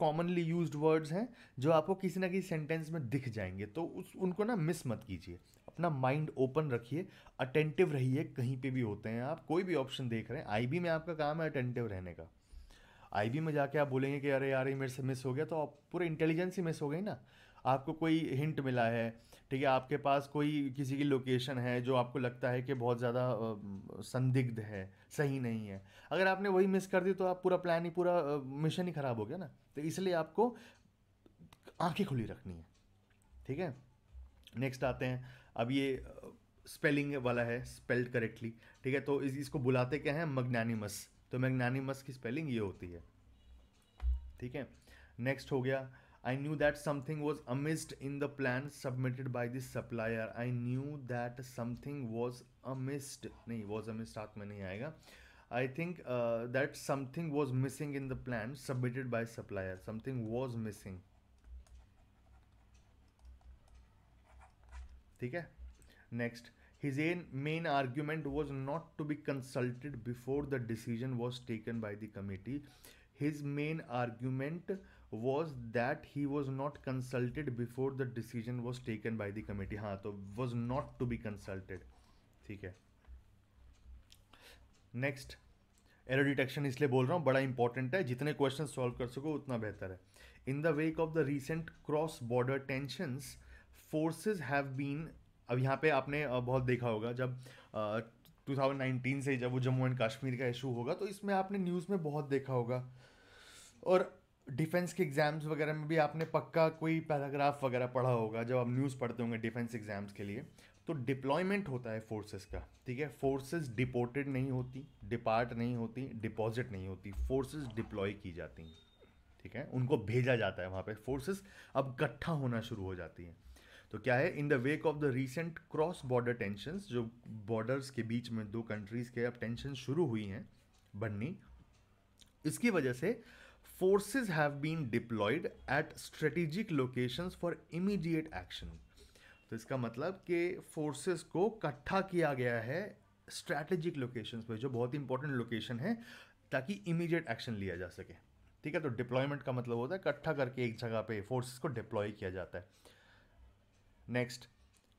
Speaker 1: कॉमनली यूज वर्ड्स हैं जो आपको किसी ना किसी सेंटेंस में दिख जाएंगे तो उस उनको ना मिस मत कीजिए अपना माइंड ओपन रखिए अटेंटिव रहिए कहीं पे भी होते हैं आप कोई भी ऑप्शन देख रहे हैं आईबी में आपका काम है अटेंटिव रहने का आईबी में जाके आप बोलेंगे कि अरे यार ये मेरे से मिस हो गया तो आप पूरे इंटेलिजेंस ही मिस हो गई ना आपको कोई हिंट मिला है ठीक है आपके पास कोई किसी की लोकेशन है जो आपको लगता है कि बहुत ज़्यादा संदिग्ध है सही नहीं है अगर आपने वही मिस कर दी तो आप पूरा प्लान ही पूरा मिशन ही ख़राब हो गया ना तो इसलिए आपको आंखें खुली रखनी है ठीक है नेक्स्ट आते हैं अब ये स्पेलिंग वाला है स्पेल्ड करेक्टली ठीक है तो इस, इसको बुलाते क्या हैं मगनानीमस तो मैग्नानिमस की स्पेलिंग ये होती है ठीक है नेक्स्ट हो गया I knew that something was amiss in the plan submitted by the supplier. I knew that something was amiss. नहीं was amiss साथ में नहीं आएगा. I think uh, that something was missing in the plan submitted by supplier. Something was missing. ठीक है next his main argument was not to be consulted before the decision was taken by the committee his main argument was that he was not consulted before the decision was taken by the committee हाँ तो was not to be consulted ठीक है next error detection इसलिए बोल रहा हूँ बड़ा important है जितने क्वेश्चन सॉल्व कर सको उतना बेहतर है in the wake of the recent cross border tensions forces have been अब यहाँ पे आपने बहुत देखा होगा जब uh, 2019 से जब वो जम्मू एंड कश्मीर का इशू होगा तो इसमें आपने न्यूज़ में बहुत देखा होगा और डिफेंस के एग्ज़ाम्स वगैरह में भी आपने पक्का कोई पैराग्राफ वगैरह पढ़ा होगा जब आप न्यूज़ पढ़ते होंगे डिफेंस एग्ज़ाम्स के लिए तो डिप्लॉयमेंट होता है फोर्सेस का ठीक है फोर्सेस डिपोर्टेड नहीं होती डिपार्ट नहीं होती डिपॉजिट नहीं होती फोर्सेस डिप्लॉय की जाती हैं ठीक है उनको भेजा जाता है वहाँ पर फोर्सेस अब इकट्ठा होना शुरू हो जाती हैं तो क्या है in the wake of the recent cross border tension जो बॉर्डर्स के बीच में दो कंट्रीज़ के अब टेंशन शुरू हुई हैं बननी इसकी वजह से forces have been deployed at strategic location for immediate action तो इसका मतलब कि फोर्सेज को इकट्ठा किया गया है स्ट्रैटेजिक लोकेशन पर जो बहुत ही इंपॉर्टेंट लोकेशन है ताकि इमीडिएट एक्शन लिया जा सके ठीक है तो डिप्लॉयमेंट का मतलब होता है इकट्ठा करके एक जगह पर फोर्सेज को डिप्लॉय किया जाता है next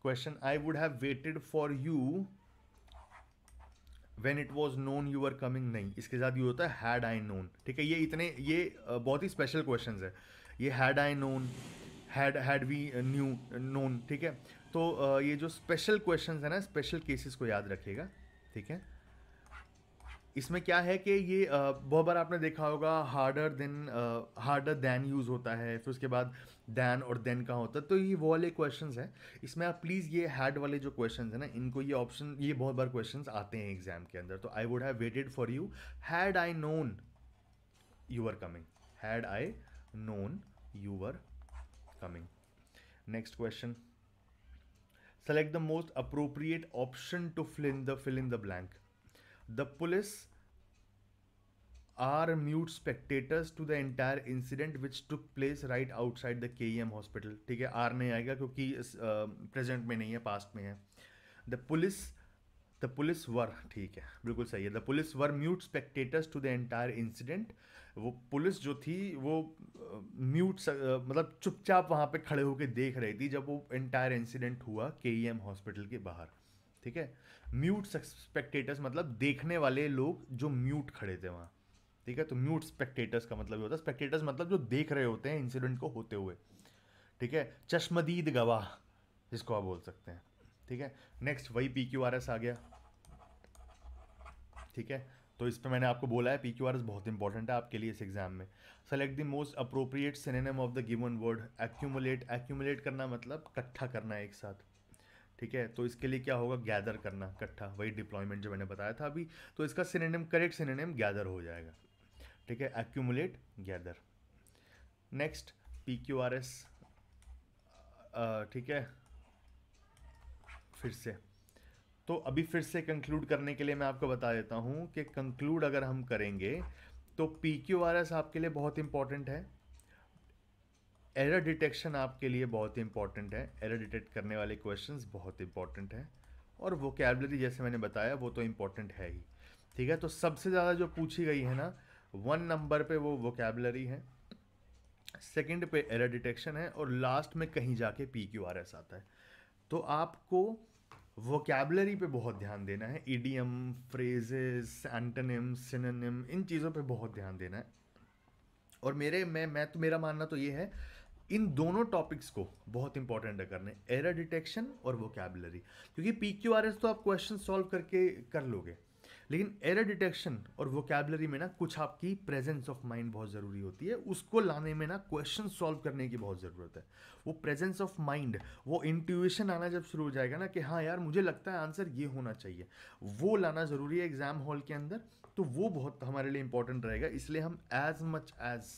Speaker 1: question I would have waited for you when it was known you are coming नहीं इसके साथ ये होता है हैड आई नोन ठीक है ये इतने ये बहुत ही स्पेशल क्वेश्चन है ये had I known had had we knew known ठीक है तो ये जो स्पेशल क्वेश्चन है ना स्पेशल केसेस को याद रखिएगा ठीक है इसमें क्या है कि ये बहुत बार आपने देखा होगा harder than harder than use होता है फिर उसके बाद दैन और देन कहाँ होता तो ये वो वाले क्वेश्चन हैं इसमें आप प्लीज़ ये हैड वाले जो क्वेश्चन हैं ना इनको ये ऑप्शन ये बहुत बार क्वेश्चन आते हैं एग्जाम के अंदर तो I would have waited for you had I known you are coming had I known you are coming next question select the most appropriate option to fill in the fill in the blank the police are mute spectators to the entire incident which took place right outside the K E M hospital ठीक है are नहीं आएगा क्योंकि present uh, में नहीं है past में है the police the police were ठीक है बिल्कुल सही है the police were mute spectators to the entire incident वो पुलिस जो थी वो म्यूट uh, uh, मतलब चुपचाप वहाँ पर खड़े होकर देख रही थी जब वो एंटायर इंसिडेंट हुआ के ई एम हॉस्पिटल के बाहर ठीक है म्यूट स्पेक्टेटर्स मतलब देखने वाले लोग जो म्यूट खड़े थे वहाँ ठीक है तो म्यूट स्पेक्टेटर्स का मतलब ये होता है स्पेक्टेटर्स मतलब जो देख रहे होते हैं इंसिडेंट को होते हुए ठीक है चश्मदीद गवाह जिसको आप बोल सकते हैं ठीक है नेक्स्ट वही पी क्यू आर एस आ गया ठीक है तो इस पर मैंने आपको बोला है पी क्यू आर एस बहुत इंपॉर्टेंट है आपके लिए इस एग्जाम में select the most appropriate synonym of the given word accumulate accumulate करना मतलब इकट्ठा करना एक साथ ठीक है तो इसके लिए क्या होगा गैदर करना इकट्ठा वही डिप्लॉयमेंट जो मैंने बताया था अभी तो इसका सिनेम करेक्ट सिनेम गैदर हो जाएगा ठीक है accumulate gather next P Q R S ठीक है फिर से तो अभी फिर से कंक्लूड करने के लिए मैं आपको बता देता हूं कि कंक्लूड अगर हम करेंगे तो पी क्यू आर एस आपके लिए बहुत इंपॉर्टेंट है एरर डिटेक्शन आपके लिए बहुत इंपॉर्टेंट है एरर डिटेक्ट करने वाले क्वेश्चंस बहुत इंपॉर्टेंट हैं और वो कैबलरी जैसे मैंने बताया वो तो इम्पॉर्टेंट है ही ठीक है तो सबसे ज़्यादा जो पूछी गई है ना वन नंबर पे वो वोकेबलरी है सेकंड पे एरर डिटेक्शन है और लास्ट में कहीं जाके पी क्यू आर एस आता है तो आपको वोकेबलरी पे बहुत ध्यान देना है ईडीएम फ्रेजेस एंटनिम सिननिम इन चीज़ों पे बहुत ध्यान देना है और मेरे मैं मैं तो मेरा मानना तो ये है इन दोनों टॉपिक्स को बहुत इंपॉर्टेंट है करने एरर डिटेक्शन और वोकेबलरी क्योंकि पी क्यू आर एस तो आप क्वेश्चन सॉल्व करके कर लोगे लेकिन एरर डिटेक्शन और वोकेबलरी में ना कुछ आपकी प्रेजेंस ऑफ माइंड बहुत ज़रूरी होती है उसको लाने में ना क्वेश्चन सॉल्व करने की बहुत ज़रूरत है वो प्रेजेंस ऑफ माइंड वो इंट्यूशन आना जब शुरू हो जाएगा ना कि हाँ यार मुझे लगता है आंसर ये होना चाहिए वो लाना ज़रूरी है एग्ज़ाम हॉल के अंदर तो वो बहुत हमारे लिए इंपॉर्टेंट रहेगा इसलिए हम एज मच एज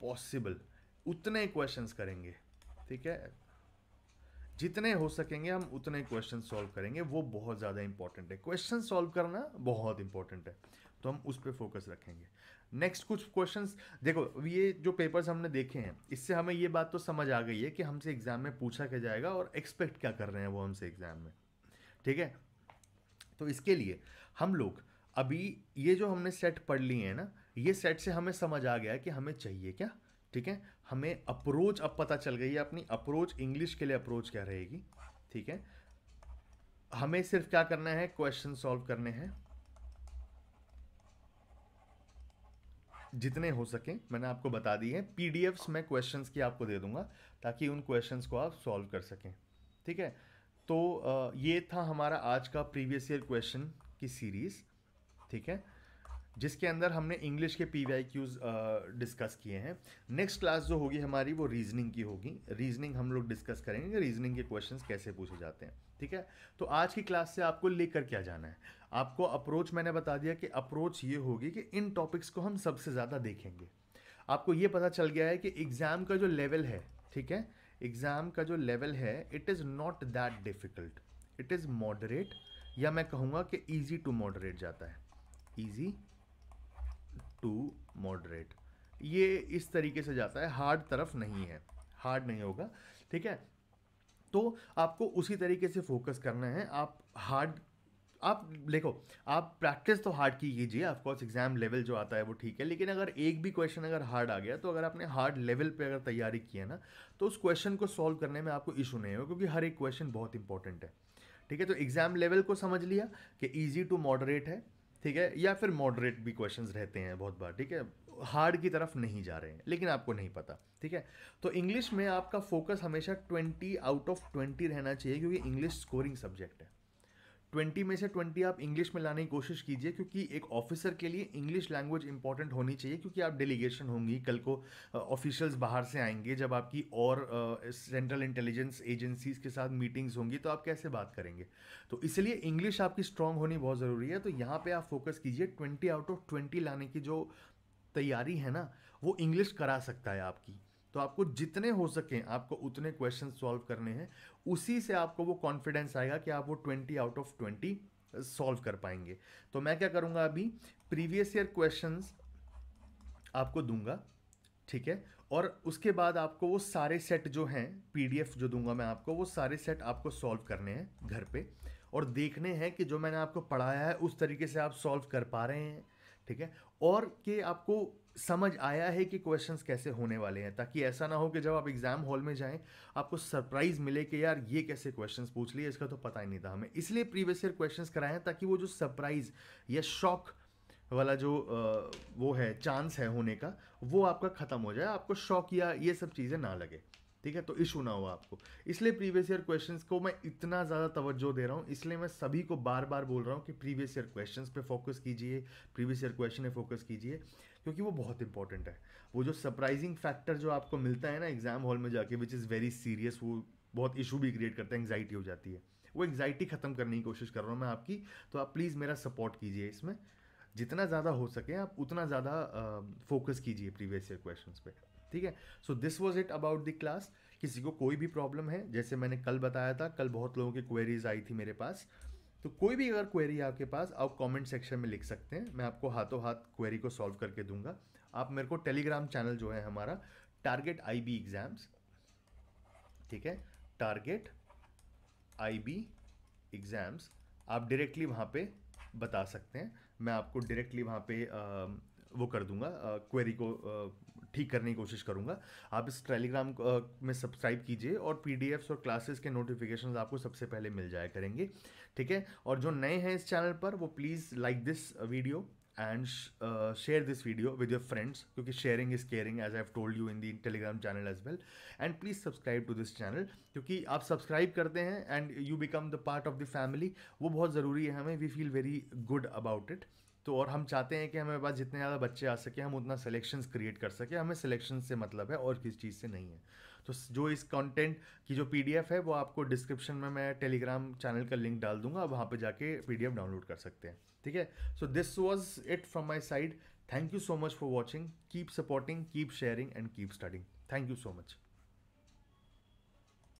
Speaker 1: पॉसिबल उतने क्वेश्चंस करेंगे ठीक है जितने हो सकेंगे हम उतने क्वेश्चन सॉल्व करेंगे वो बहुत ज़्यादा इंपॉर्टेंट है क्वेश्चन सॉल्व करना बहुत इंपॉर्टेंट है तो हम उस पर फोकस रखेंगे नेक्स्ट कुछ क्वेश्चन देखो ये जो पेपर्स हमने देखे हैं इससे हमें ये बात तो समझ आ गई है कि हमसे एग्ज़ाम में पूछा क्या जाएगा और एक्सपेक्ट क्या कर रहे हैं वो हमसे एग्ज़ाम में ठीक है तो इसके लिए हम लोग अभी ये जो हमने सेट पढ़ लिए हैं ना ये सेट से हमें समझ आ गया कि हमें चाहिए क्या ठीक है हमें अप्रोच अब पता चल गई है अपनी अप्रोच इंग्लिश के लिए अप्रोच क्या रहेगी ठीक है हमें सिर्फ क्या करना है क्वेश्चन सॉल्व करने हैं जितने हो सके मैंने आपको बता दी है पीडीएफ्स मैं क्वेश्चंस की आपको दे दूंगा ताकि उन क्वेश्चंस को आप सॉल्व कर सकें ठीक है तो ये था हमारा आज का प्रीवियस ईयर क्वेश्चन की सीरीज़ ठीक है जिसके अंदर हमने इंग्लिश के पी वाई क्यूज़ डिस्कस किए हैं नेक्स्ट क्लास जो होगी हमारी वो रीजनिंग की होगी रीजनिंग हम लोग डिस्कस करेंगे रीजनिंग के क्वेश्चन कैसे पूछे जाते हैं ठीक है तो आज की क्लास से आपको लेकर क्या जाना है आपको अप्रोच मैंने बता दिया कि अप्रोच ये होगी कि इन टॉपिक्स को हम सबसे ज़्यादा देखेंगे आपको ये पता चल गया है कि एग्ज़ाम का जो लेवल है ठीक है एग्ज़ाम का जो लेवल है it is not that difficult it is moderate या मैं कहूँगा कि ईजी टू मॉडरेट जाता है ईजी टू मॉडरेट ये इस तरीके से जाता है हार्ड तरफ नहीं है हार्ड नहीं होगा ठीक है तो आपको उसी तरीके से फोकस करना है आप हार्ड आप देखो आप प्रैक्टिस तो हार्ड की कीजिए ऑफकोर्स एग्जाम लेवल जो आता है वो ठीक है लेकिन अगर एक भी क्वेश्चन अगर हार्ड आ गया तो अगर आपने हार्ड लेवल पे अगर तैयारी की है ना तो उस क्वेश्चन को सॉल्व करने में आपको इशू नहीं होगा क्योंकि हर एक क्वेश्चन बहुत इंपॉर्टेंट है ठीक है तो एग्जाम लेवल को समझ लिया कि ईजी टू मॉडरेट है ठीक है या फिर मॉडरेट भी क्वेश्चन रहते हैं बहुत बार ठीक है हार्ड की तरफ नहीं जा रहे हैं लेकिन आपको नहीं पता ठीक है तो इंग्लिश में आपका फोकस हमेशा ट्वेंटी आउट ऑफ ट्वेंटी रहना चाहिए क्योंकि इंग्लिश स्कोरिंग सब्जेक्ट है ट्वेंटी में से ट्वेंटी आप इंग्लिश में लाने की कोशिश कीजिए क्योंकि एक ऑफिसर के लिए इंग्लिश लैंग्वेज इंपॉर्टेंट होनी चाहिए क्योंकि आप डेलीगेशन होंगी कल को ऑफिशियल्स बाहर से आएंगे जब आपकी और सेंट्रल इंटेलिजेंस एजेंसीज के साथ मीटिंग्स होंगी तो आप कैसे बात करेंगे तो इसलिए इंग्लिश आपकी स्ट्रांग होनी बहुत ज़रूरी है तो यहाँ पर आप फोकस कीजिए ट्वेंटी आउट ऑफ ट्वेंटी लाने की जो तैयारी है ना वो इंग्लिश करा सकता है आपकी तो आपको जितने हो सके आपको उतने क्वेश्चन सॉल्व करने हैं उसी से आपको वो कॉन्फिडेंस आएगा कि आप वो twenty out of twenty solve कर पाएंगे तो मैं क्या करूँगा अभी प्रीवियस ईयर क्वेश्चन आपको दूंगा ठीक है और उसके बाद आपको वो सारे सेट जो हैं पीडीएफ जो दूंगा मैं आपको वो सारे सेट आपको सॉल्व करने हैं घर पे और देखने हैं कि जो मैंने आपको पढ़ाया है उस तरीके से आप सॉल्व कर पा रहे हैं ठीक है और कि आपको समझ आया है कि क्वेश्चंस कैसे होने वाले हैं ताकि ऐसा ना हो कि जब आप एग्ज़ाम हॉल में जाएं आपको सरप्राइज मिले कि यार ये कैसे क्वेश्चंस पूछ लिए इसका तो पता ही नहीं था हमें इसलिए प्रीवियस ईयर क्वेश्चंस कराएं ताकि वो जो सरप्राइज या शॉक वाला जो वो है चांस है होने का वो आपका ख़त्म हो जाए आपको शौक या ये सब चीज़ें ना लगे ठीक है तो इशू ना हो आपको इसलिए प्रीवियस ईयर क्वेश्चंस को मैं इतना ज़्यादा तवज्जो दे रहा हूँ इसलिए मैं सभी को बार बार बोल रहा हूँ कि प्रीवियस ईयर क्वेश्चंस पे फोकस कीजिए प्रीवियस ईयर क्वेश्चन पे फोकस कीजिए क्योंकि वो बहुत इंपॉर्टेंट है वो जो सरप्राइजिंग फैक्टर जो आपको मिलता है ना एग्जाम हॉल में जाके विच इज़ वेरी सीरियस वो बहुत इशू भी क्रिएट करता है एंगजाइटी हो जाती है वो एंगजाइटी ख़त्म करने की कोशिश कर रहा हूँ मैं आपकी तो आप प्लीज़ मेरा सपोर्ट कीजिए इसमें जितना ज़्यादा हो सके आप उतना ज़्यादा फोकस कीजिए प्रीवियस ईयर क्वेश्चन पर ठीक है so this was it about the class किसी को कोई भी प्रॉब्लम है जैसे मैंने कल बताया था कल बहुत लोगों की क्वेरीज आई थी मेरे पास तो कोई भी अगर क्वेरी है आपके पास आप कमेंट सेक्शन में लिख सकते हैं मैं आपको हाथों हाथ क्वेरी को सॉल्व करके दूंगा आप मेरे को टेलीग्राम चैनल जो है हमारा टारगेट आईबी एग्ज़ाम्स ठीक है टारगेट आईबी एग्ज़ाम्स आप डायरेक्टली वहाँ पे बता सकते हैं मैं आपको डायरेक्टली वहाँ पे आ, वो कर दूंगा क्वेरी को आ, ठीक करने की कोशिश करूंगा आप इस टेलीग्राम में सब्सक्राइब कीजिए और पी और क्लासेस के नोटिफिकेशन आपको सबसे पहले मिल जाया करेंगे ठीक है और जो नए हैं इस चैनल पर वो please like this video and share this video with your friends क्योंकि sharing is caring as I told you in the Telegram channel as well and please subscribe to this channel क्योंकि आप subscribe करते हैं and you become the part of the family वो बहुत ज़रूरी है हमें we feel very good about it तो और हम चाहते हैं कि हमारे पास जितने ज़्यादा बच्चे आ सके हम उतना सिलेक्शंस क्रिएट कर सके हमें सिलेक्शन से मतलब है और किसी चीज़ से नहीं है तो जो इस कंटेंट की जो पीडीएफ है वो आपको डिस्क्रिप्शन में मैं टेलीग्राम चैनल का लिंक डाल दूंगा आप वहाँ पर जाके पीडीएफ डाउनलोड कर सकते हैं ठीक है so this was it from my side thank you so much for watching keep supporting keep sharing and keep studying thank you so much